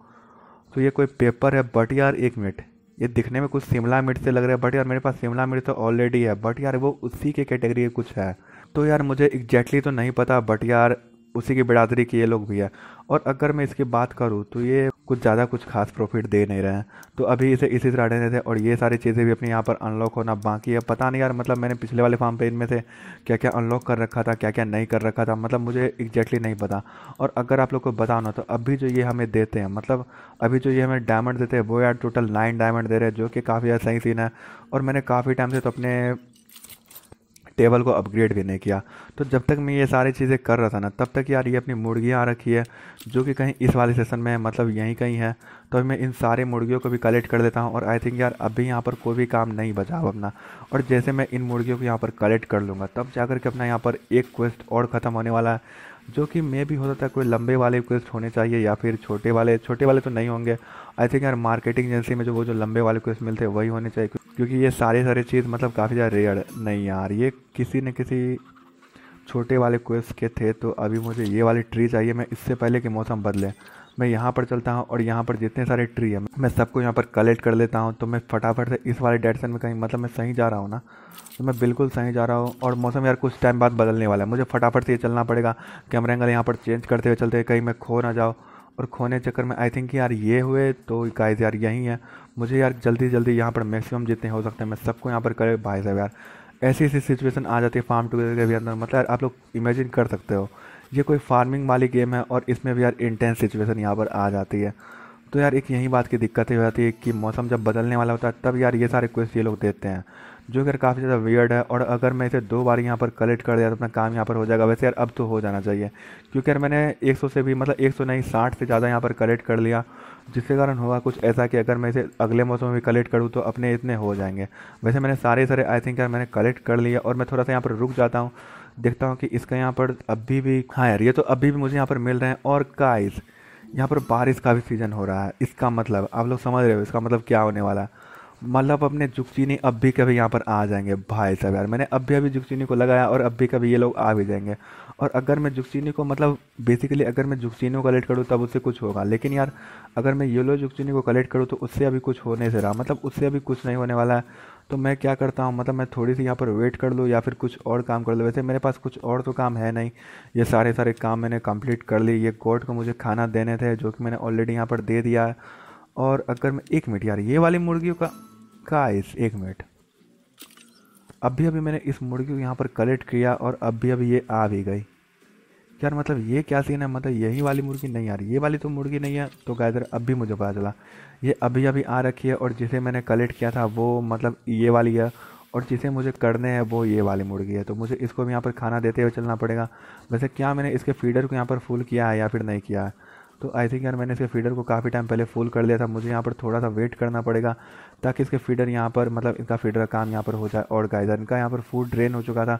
तो ये कोई पेपर है बट यार एक मिनट ये दिखने में कुछ शिमला मिर्च से लग रहा है बट यार मेरे पास शिमला मिर्च तो ऑलरेडी है बट यार वो उसी के कैटेगरी के कुछ है तो यार मुझे एग्जैक्टली तो नहीं पता बट यार उसी की बिरादरी के ये लोग भी है और अगर मैं इसकी बात करूँ तो ये कुछ ज़्यादा कुछ खास प्रॉफिट दे नहीं रहे हैं तो अभी इसे इसी तरह रहने थे और ये सारी चीज़ें भी अपने यहाँ पर अनलॉक होना बाकी है पता नहीं यार मतलब मैंने पिछले वाले फार्म पे इनमें से क्या क्या अनलॉक कर रखा था क्या क्या नहीं कर रखा था मतलब मुझे एग्जैक्टली नहीं पता और अगर आप लोग को बताना तो अभी जो ये हमें देते हैं मतलब अभी जो ये हमें डायमंड देते हैं वो यार टोटल नाइन डायमंड दे रहे हैं जो कि काफ़ी सही सीन है और मैंने काफ़ी टाइम से तो अपने टेबल को अपग्रेड भी नहीं किया तो जब तक मैं ये सारी चीज़ें कर रहा था ना तब तक यार ये अपनी मुर्गियाँ आ रखी है जो कि कहीं इस वाले सेशन में है मतलब यहीं कहीं है तो मैं इन सारे मुर्गियों को भी कलेक्ट कर देता हूँ और आई थिंक यार अभी यहाँ पर कोई भी काम नहीं बचा अपना और जैसे मैं इन मुर्गियों को यहाँ पर कलेक्ट कर लूँगा तब जा के अपना यहाँ पर एक क्वेस्ट और ख़त्म होने वाला है जो कि मैं भी हो सकता है कोई लंबे वाले क्वेस्ट होने चाहिए या फिर छोटे वाले छोटे वाले तो नहीं होंगे आई थिंक यार मार्केटिंग एजेंसी में जो वो जो लंबे वाले क्वेश्चन मिलते हैं वही होने चाहिए क्योंकि ये सारे सारे चीज़ मतलब काफ़ी ज़्यादा रेयर नहीं यार ये किसी न किसी छोटे वाले कोस के थे तो अभी मुझे ये वाले ट्री चाहिए मैं इससे पहले कि मौसम बदले मैं यहाँ पर चलता हूँ और यहाँ पर जितने सारे ट्री है मैं सबको यहाँ पर कलेक्ट कर लेता हूँ तो मैं फटाफट से इस वाले डायरेक्शन में कहीं मतलब मैं सही जा रहा हूँ ना तो मैं बिल्कुल सही जा रहा हूँ और मौसम यार कुछ टाइम बाद बदलने वाला है मुझे फटाफट से ये चलना पड़ेगा कैमरा एंगल यहाँ पर चेंज करते हुए चलते कहीं मैं खो ना जाऊँ और खोने चक्कर में आई थिंक यार ये हुए तो गाइज यार यहीं है मुझे यार जल्दी जल्दी यहाँ पर मैक्सिमम जितने हो सकते हैं मैं सबको यहाँ पर करे भाई साहब यार ऐसी ऐसी सिचुएशन आ जाती है फार्म टुगेदर के भी अंदर मतलब आप लोग इमेजिन कर सकते हो ये कोई फार्मिंग वाली गेम है और इसमें भी यार इंटेंस सिचुएशन यहाँ पर आ जाती है तो यार एक यही बात की दिक्कत हो जाती है कि मौसम जब बदलने वाला होता है तब यार ये सारे क्वेश्चन ये लोग देते हैं जो कि यार काफ़ी ज़्यादा वियर्ड है और अगर मैं इसे दो बार यहाँ पर कलेक्ट कर दिया तो अपना काम यहाँ पर हो जाएगा वैसे यार अब तो हो जाना चाहिए क्योंकि यार मैंने 100 से भी मतलब 100 नहीं 60 से ज़्यादा यहाँ पर कलेक्ट कर लिया जिसके कारण होगा कुछ ऐसा कि अगर मैं इसे अगले मौसम में भी कलेक्ट करूँ तो अपने इतने हो जाएंगे वैसे मैंने सारे सारे आई थिंक यार मैंने कलेक्ट कर लिया और मैं थोड़ा सा यहाँ पर रुक जाता हूँ देखता हूँ कि इसका यहाँ पर अभी भी हाँ यार ये तो अभी भी मुझे यहाँ पर मिल रहे हैं और काइज़ यहाँ पर बारिश का भी सीज़न हो रहा है इसका मतलब आप लोग समझ रहे हो इसका मतलब क्या होने वाला है मतलब अपने जुगचीनी अब भी कभी यहाँ पर आ जाएंगे भाई साहब यार मैंने अब भी अभी जुगचीनी को लगाया और अब भी कभी ये लोग आ भी जाएंगे और अगर मैं जुगचीनी को मतलब बेसिकली अगर मैं जुकचीनी को कलेक्ट करूँ तब उससे कुछ होगा लेकिन यार अगर मैं येलो जुगचीनी को कलेक्ट करूँ तो उससे अभी कुछ होने से रहा मतलब उससे अभी कुछ नहीं होने वाला है तो मैं क्या करता हूँ मतलब मैं थोड़ी सी यहाँ पर वेट कर लूँ या फिर कुछ और काम कर लूँ वैसे मेरे पास कुछ और तो काम है नहीं ये सारे सारे काम मैंने कंप्लीट कर लिए ये कोर्ट को मुझे खाना देने थे जो कि मैंने ऑलरेडी यहाँ पर दे दिया है और अगर मैं एक मिनट यार ये वाली मुर्गियों का गाइस एक मिनट अभी अभी मैंने इस मुर्गी को यहाँ पर कलेक्ट किया और अभी अभी ये आ भी गई यार मतलब ये क्या सीन है मतलब यही वाली मुर्गी नहीं आ रही ये वाली तो मुर्गी नहीं है तो गायदर अब भी मुझे पता चला ये अभी अभी आ रखी है और जिसे मैंने कलेक्ट किया था वो मतलब ये वाली है और जिसे मुझे करने हैं वो ये वाली मुर्गी है तो मुझे इसको भी यहाँ पर खाना देते हुए चलना पड़ेगा वैसे क्या मैंने इसके फीडर को यहाँ पर फुल किया है या फिर नहीं किया है तो आई थिंक यार मैंने इसके फीडर को काफ़ी टाइम पहले फुल कर लिया था मुझे यहाँ पर थोड़ा सा वेट करना पड़ेगा ताकि इसके फीडर यहाँ पर मतलब इनका फीडर का काम यहाँ पर हो जाए और गाइजर इनका यहाँ पर फूड ड्रेन हो चुका था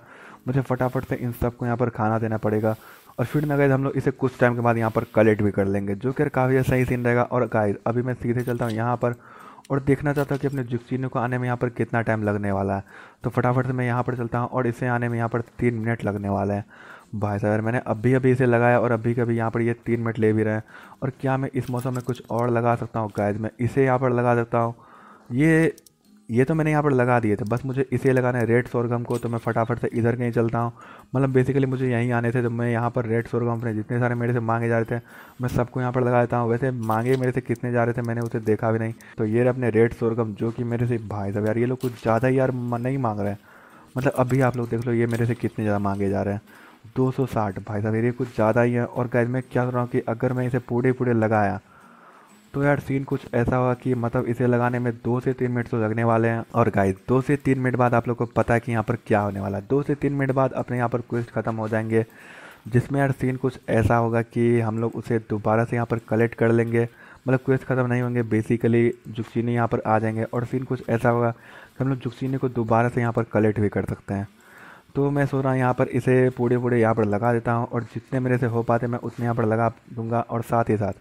मुझे फटाफट से इन सब को यहाँ पर खाना देना पड़ेगा और फिर ना गाइज हम लोग इसे कुछ टाइम के बाद यहाँ पर कलेक्ट भी कर लेंगे जो कि काफ़ी सही सीन रहेगा और गाइज अभी मैं सीधे चलता हूँ यहाँ पर और देखना चाहता हूँ कि अपने जुक्सीने को आने में यहाँ पर कितना टाइम लगने वाला है तो फटाफट से मैं यहाँ पर चलता हूँ और इसे आने में यहाँ पर तीन मिनट लगने वाला है भाई साहब मैंने अभी अभी इसे लगाया और अभी कभी यहाँ पर ये तीन मिनट ले भी रहे हैं और क्या मैं इस मौसम में कुछ और लगा सकता हूँ गायज मैं इसे यहाँ पर लगा सकता हूँ ये ये तो मैंने यहाँ पर लगा दिए थे बस मुझे इसे लगाना है रेड सोरगम को तो मैं फटाफट से इधर कहीं चलता हूँ मतलब बेसिकली मुझे यहीं आने थे तो मैं यहाँ पर रेड सोरगम अपने जितने सारे मेरे से मांगे जा रहे थे मैं सबको यहाँ पर लगा देता हूँ वैसे मांगे मेरे से कितने जा रहे थे मैंने उसे देखा भी नहीं तो ये अपने रेड सोरगम जो कि मेरे से भाई साहब यार ये लोग कुछ ज़्यादा ही यार नहीं मांग रहे हैं मतलब अभी आप लोग देख लो ये मेरे से कितने ज़्यादा मांगे जा रहे हैं 260 भाई साहब ये कुछ ज़्यादा ही है और गैज मैं क्या सुन रहा हूँ कि अगर मैं इसे पूरे पूरे लगाया तो यार सीन कुछ ऐसा होगा कि मतलब इसे लगाने में दो से तीन मिनट तो लगने वाले हैं और गाइस दो से तीन मिनट बाद आप लोग को पता है कि यहाँ पर क्या होने वाला है दो से तीन मिनट बाद अपने यहाँ पर क्वेस्ट ख़त्म हो जाएंगे जिसमें यार सीन कुछ ऐसा होगा कि हम लोग उसे दोबारा से यहाँ पर कलेक्ट कर लेंगे मतलब क्वेस्ट ख़त्म नहीं होंगे बेसिकली जुक्सीनी यहाँ पर आ जाएंगे और सीन कुछ ऐसा होगा कि हम लोग जुक्सीनी को दोबारा से यहाँ पर कलेक्ट भी कर सकते हैं तो मैं सोच रहा हूँ यहाँ पर इसे पूरे पूरे यहाँ पर लगा देता हूँ और जितने मेरे से हो पाते मैं उतने यहाँ पर लगा दूँगा और साथ ही साथ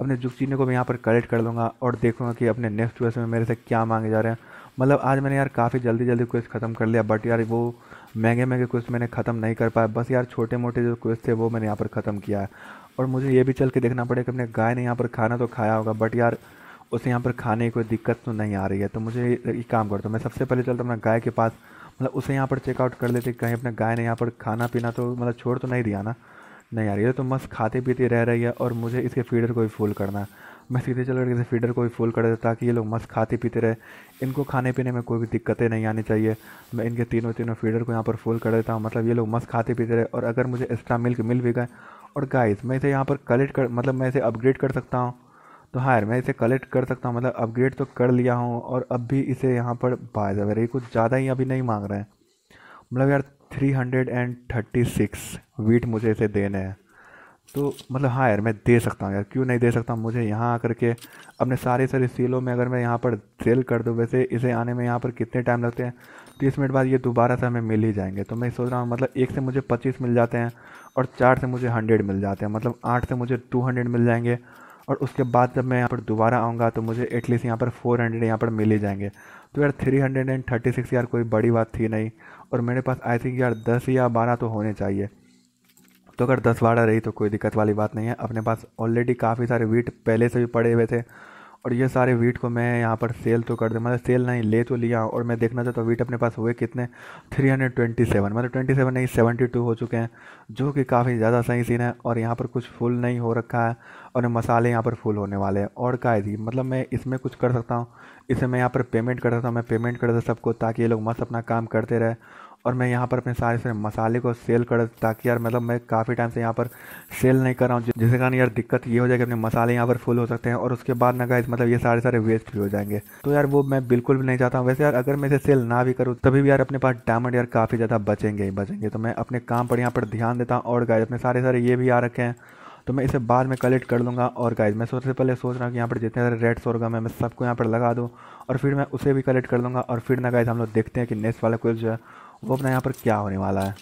अपने जुग चीनी को भी यहाँ पर कलेक्ट कर लूँगा और देखूँगा कि अपने नेक्स्ट वर्ष में मेरे से क्या मांगे जा रहे हैं मतलब आज मैंने यार काफ़ी जल्दी जल्दी क्वेश्चन ख़त्म कर लिया बट यार वो महंगे महंगे क्वेश्चन मैंने ख़त्म नहीं कर पाया बस यार छोटे मोटे जो क्वेश्चन थे वो मैंने यहाँ पर ख़त्म किया है और मुझे ये भी चल के देखना पड़ेगा कि अपने गाय ने यहाँ पर खाना तो खाया होगा बट यार उसे यहाँ पर खाने की कोई दिक्कत तो नहीं आ रही है तो मुझे एक काम करता हूँ मैं सबसे पहले चलता हूँ अपना गाय के पास मतलब उसे यहाँ पर चेकआउट कर लेते कहीं अपने गाय ने यहाँ पर खाना पीना तो मतलब छोड़ तो नहीं दिया ना नहीं यार ये तो मस्त खाते पीते रह रही है और मुझे इसके फीडर को भी फुल करना है मैं सीधे चल करके फीडर को भी फुल कर देता ताकि ये लोग मस्त खाते पीते रहे इनको खाने पीने में कोई भी दिक्कतें नहीं आनी चाहिए मैं इनके तीनों तीनों फीडर को यहाँ पर फुल कर देता हूँ मतलब ये लोग मस्त खाते पीते रहे और अगर मुझे एक्स्ट्रा मिल्क मिल भी गए और गाइस मैं इसे यहाँ पर कलेक्ट कर मतलब मैं इसे अपग्रेड कर सकता हूँ तो हायर मैं इसे कलेक्ट कर सकता हूँ मतलब अपग्रेड तो कर लिया हूँ और अब भी इसे यहाँ पर बाय द ये कुछ ज़्यादा ही अभी नहीं मांग रहे हैं मतलब यार three hundred and thirty six wheat मुझे इसे देने हैं तो मतलब हाँ यार मैं दे सकता हूँ यार क्यों नहीं दे सकता मुझे यहाँ आकर के अपने सारे सारे सीलों में अगर मैं यहाँ पर सेल कर दूँ वैसे इसे आने में यहाँ पर कितने टाइम लगते हैं तीस मिनट बाद ये दोबारा से हमें मिल ही जाएंगे तो मैं सोच रहा हूँ मतलब एक से मुझे पच्चीस मिल जाते हैं और चार से मुझे हंड्रेड मिल जाते हैं मतलब आठ से मुझे टू हंड्रेड मिल जाएंगे और उसके बाद जब मैं यहाँ पर दोबारा आऊँगा तो मुझे एटलीस्ट यहाँ पर फोर हंड्रेड यहाँ पर मिल ही जाएंगे तो यार three hundred and thirty six यार कोई बड़ी बात थी नहीं और मेरे पास आई थिंक यार दस या बारह तो होने चाहिए तो अगर दस बारह रही तो कोई दिक्कत वाली बात नहीं है अपने पास ऑलरेडी काफ़ी सारे वीट पहले से भी पड़े हुए थे और ये सारे वीट को मैं यहाँ पर सेल तो कर दूँ मतलब सेल नहीं ले तो लिया और मैं देखना चाहता हूँ वीट अपने पास हुए कितने 327 मतलब 27 नहीं 72 हो चुके हैं जो कि काफ़ी ज़्यादा सही सीन है और यहाँ पर कुछ फुल नहीं हो रखा है और मसाले यहाँ पर फुल होने वाले हैं और कायदी मतलब मैं इसमें कुछ कर सकता हूँ इसे मैं यहाँ पर पेमेंट कर सकता हूँ मैं पेमेंट कर देता सबको ताकि ये लोग मस्त अपना काम करते रहे और मैं यहाँ पर अपने सारे सारे मसाले को सेल कर ताकि यार मतलब मैं काफ़ी टाइम से यहाँ पर सेल नहीं कर रहा हूँ जिसके कारण यार दिक्कत ये हो जाएगी अपने मसाले यहाँ पर फुल हो सकते हैं और उसके बाद ना गाइस मतलब ये सारे सारे वेस्ट भी हो जाएंगे तो यार वो मैं बिल्कुल भी नहीं चाहता हूँ वैसे यार अगर मैं इसे सेल ना भी करूँ तभी भी यार अपने पास डायमंड यार काफ़ी ज़्यादा बचेंगे ही बचेंगे तो मैं अपने काम पर यहाँ पर ध्यान देता हूँ और गाइज अपने सारे सारे ये भी आ रखे हैं तो मैं इसे बाद में कलेक्ट कर लूँगा और गाइज मैं सबसे पहले सोच रहा हूँ कि यहाँ पर जितने सारे रेड सोरगम है मैं सबको यहाँ पर लगा दूँ और फिर मैं उसे भी कलेक्ट कर लूँगा और फिर ना गाइज हम लोग देखते हैं कि नेक्स्ट वाला कोई जो है वो अपना यहाँ पर क्या होने वाला है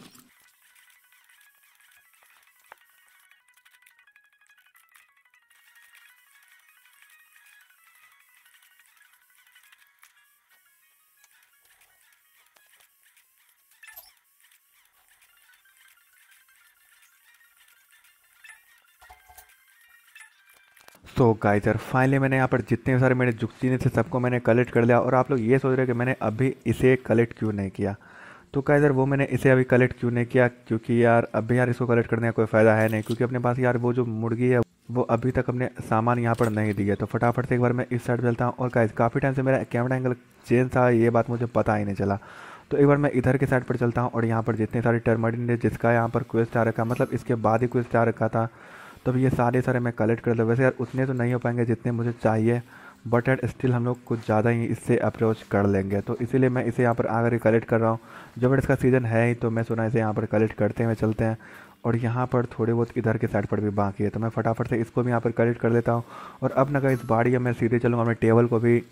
तो गाइस फाइनली मैंने यहाँ पर जितने सारे मेरे जुगचीने थे सबको मैंने कलेक्ट कर लिया और आप लोग ये सोच रहे हो कि मैंने अभी इसे कलेक्ट क्यों नहीं किया तो गाइस वो मैंने इसे अभी कलेक्ट क्यों नहीं किया क्योंकि यार अभी यार इसको कलेक्ट करने का कोई फ़ायदा है नहीं क्योंकि अपने पास यार वो जो मुर्गी है वो अभी तक अपने सामान यहाँ पर नहीं दिया तो फटाफट से एक बार मैं इस साइड चलता हूँ और गाइस काफ़ी टाइम से मेरा कैमरा एंगल चेंज था ये बात मुझे पता ही नहीं चला तो एक बार मैं इधर के साइड पर चलता हूँ और यहाँ पर जितने सारे टर्मडिन जिसका यहाँ पर क्वेस्ट आ रखा मतलब इसके बाद ही क्वेस्ट आ रखा था तो ये सारे सारे मैं कलेक्ट कर लूँ वैसे यार उतने तो नहीं हो पाएंगे जितने मुझे चाहिए बट एट स्टिल हम लोग कुछ ज़्यादा ही इससे अप्रोच कर लेंगे तो इसीलिए मैं इसे यहाँ पर आकर कलेक्ट कर रहा हूँ जब बट इसका सीज़न है ही तो मैं सुना इसे यहाँ पर कलेक्ट करते हुए चलते हैं और यहाँ पर थोड़े बहुत इधर के साइड पर भी बाकी है तो मैं फटाफट से इसको भी यहाँ पर कलेक्ट कर लेता हूँ और अब ना इस बाड़ी मैं सीधे चलूँगा अपने टेबल को भी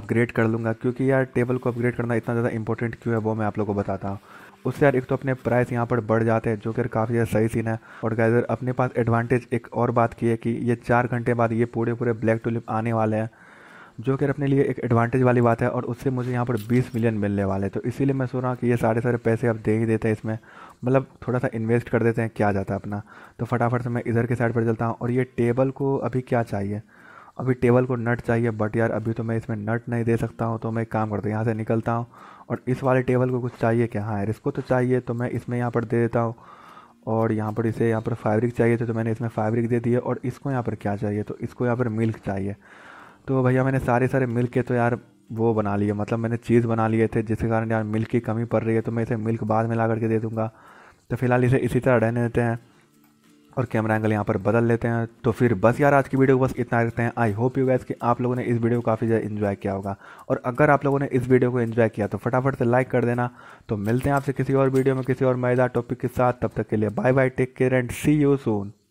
अपग्रेड कर लूँगा क्योंकि यार टेबल को अपग्रेड करना इतना ज़्यादा इंपॉर्टेंट क्यों है वो मैं आप लोगों को बताता हूँ उससे यार एक तो अपने प्राइस यहाँ पर बढ़ जाते हैं जो कि काफ़ी ज़्यादा सही सीन है और गैदर अपने पास एडवांटेज एक और बात की है कि ये चार घंटे बाद ये पूरे पूरे ब्लैक टूलिप आने वाले हैं जो कि अपने लिए एक एडवांटेज वाली बात है और उससे मुझे यहाँ पर 20 मिलियन मिलने वाले तो इसीलिए मैं सो रहा हूँ कि ये सारे सारे पैसे अब दे ही देते हैं इसमें मतलब थोड़ा सा इन्वेस्ट कर देते हैं क्या जाता है अपना तो फटाफट से मैं इधर के साइड पर चलता हूँ और ये टेबल को अभी क्या चाहिए अभी टेबल को नट चाहिए बट यार अभी तो मैं इसमें नट नहीं दे सकता हूँ तो मैं काम करता हूँ यहाँ से निकलता हूँ और इस वाले टेबल को कुछ चाहिए क्या हाँ यार इसको तो चाहिए तो मैं इसमें यहाँ पर दे देता हूँ और यहाँ पर इसे यहाँ पर फैब्रिक चाहिए थे तो मैंने इसमें फैब्रिक दे दिए और इसको यहाँ पर क्या चाहिए तो इसको यहाँ पर मिल्क चाहिए तो भैया मैंने सारे सारे मिल्क के तो यार वो बना लिए मतलब मैंने चीज़ बना लिए थे जिसके कारण यार मिल्क की कमी पड़ रही है तो मैं इसे मिल्क बाद में ला करके दे दूँगा तो फिलहाल इसे इसी तरह रहने देते हैं और कैमरा एंगल यहाँ पर बदल लेते हैं तो फिर बस यार आज की वीडियो को बस इतना रखते हैं आई होप यू गैस कि आप लोगों ने इस वीडियो को काफ़ी ज़्यादा इन्जॉय किया होगा और अगर आप लोगों ने इस वीडियो को इन्जॉय किया तो फटाफट से लाइक कर देना तो मिलते हैं आपसे किसी और वीडियो में किसी और मज़ेदार टॉपिक के साथ तब तक के लिए bye bye take care and see you Son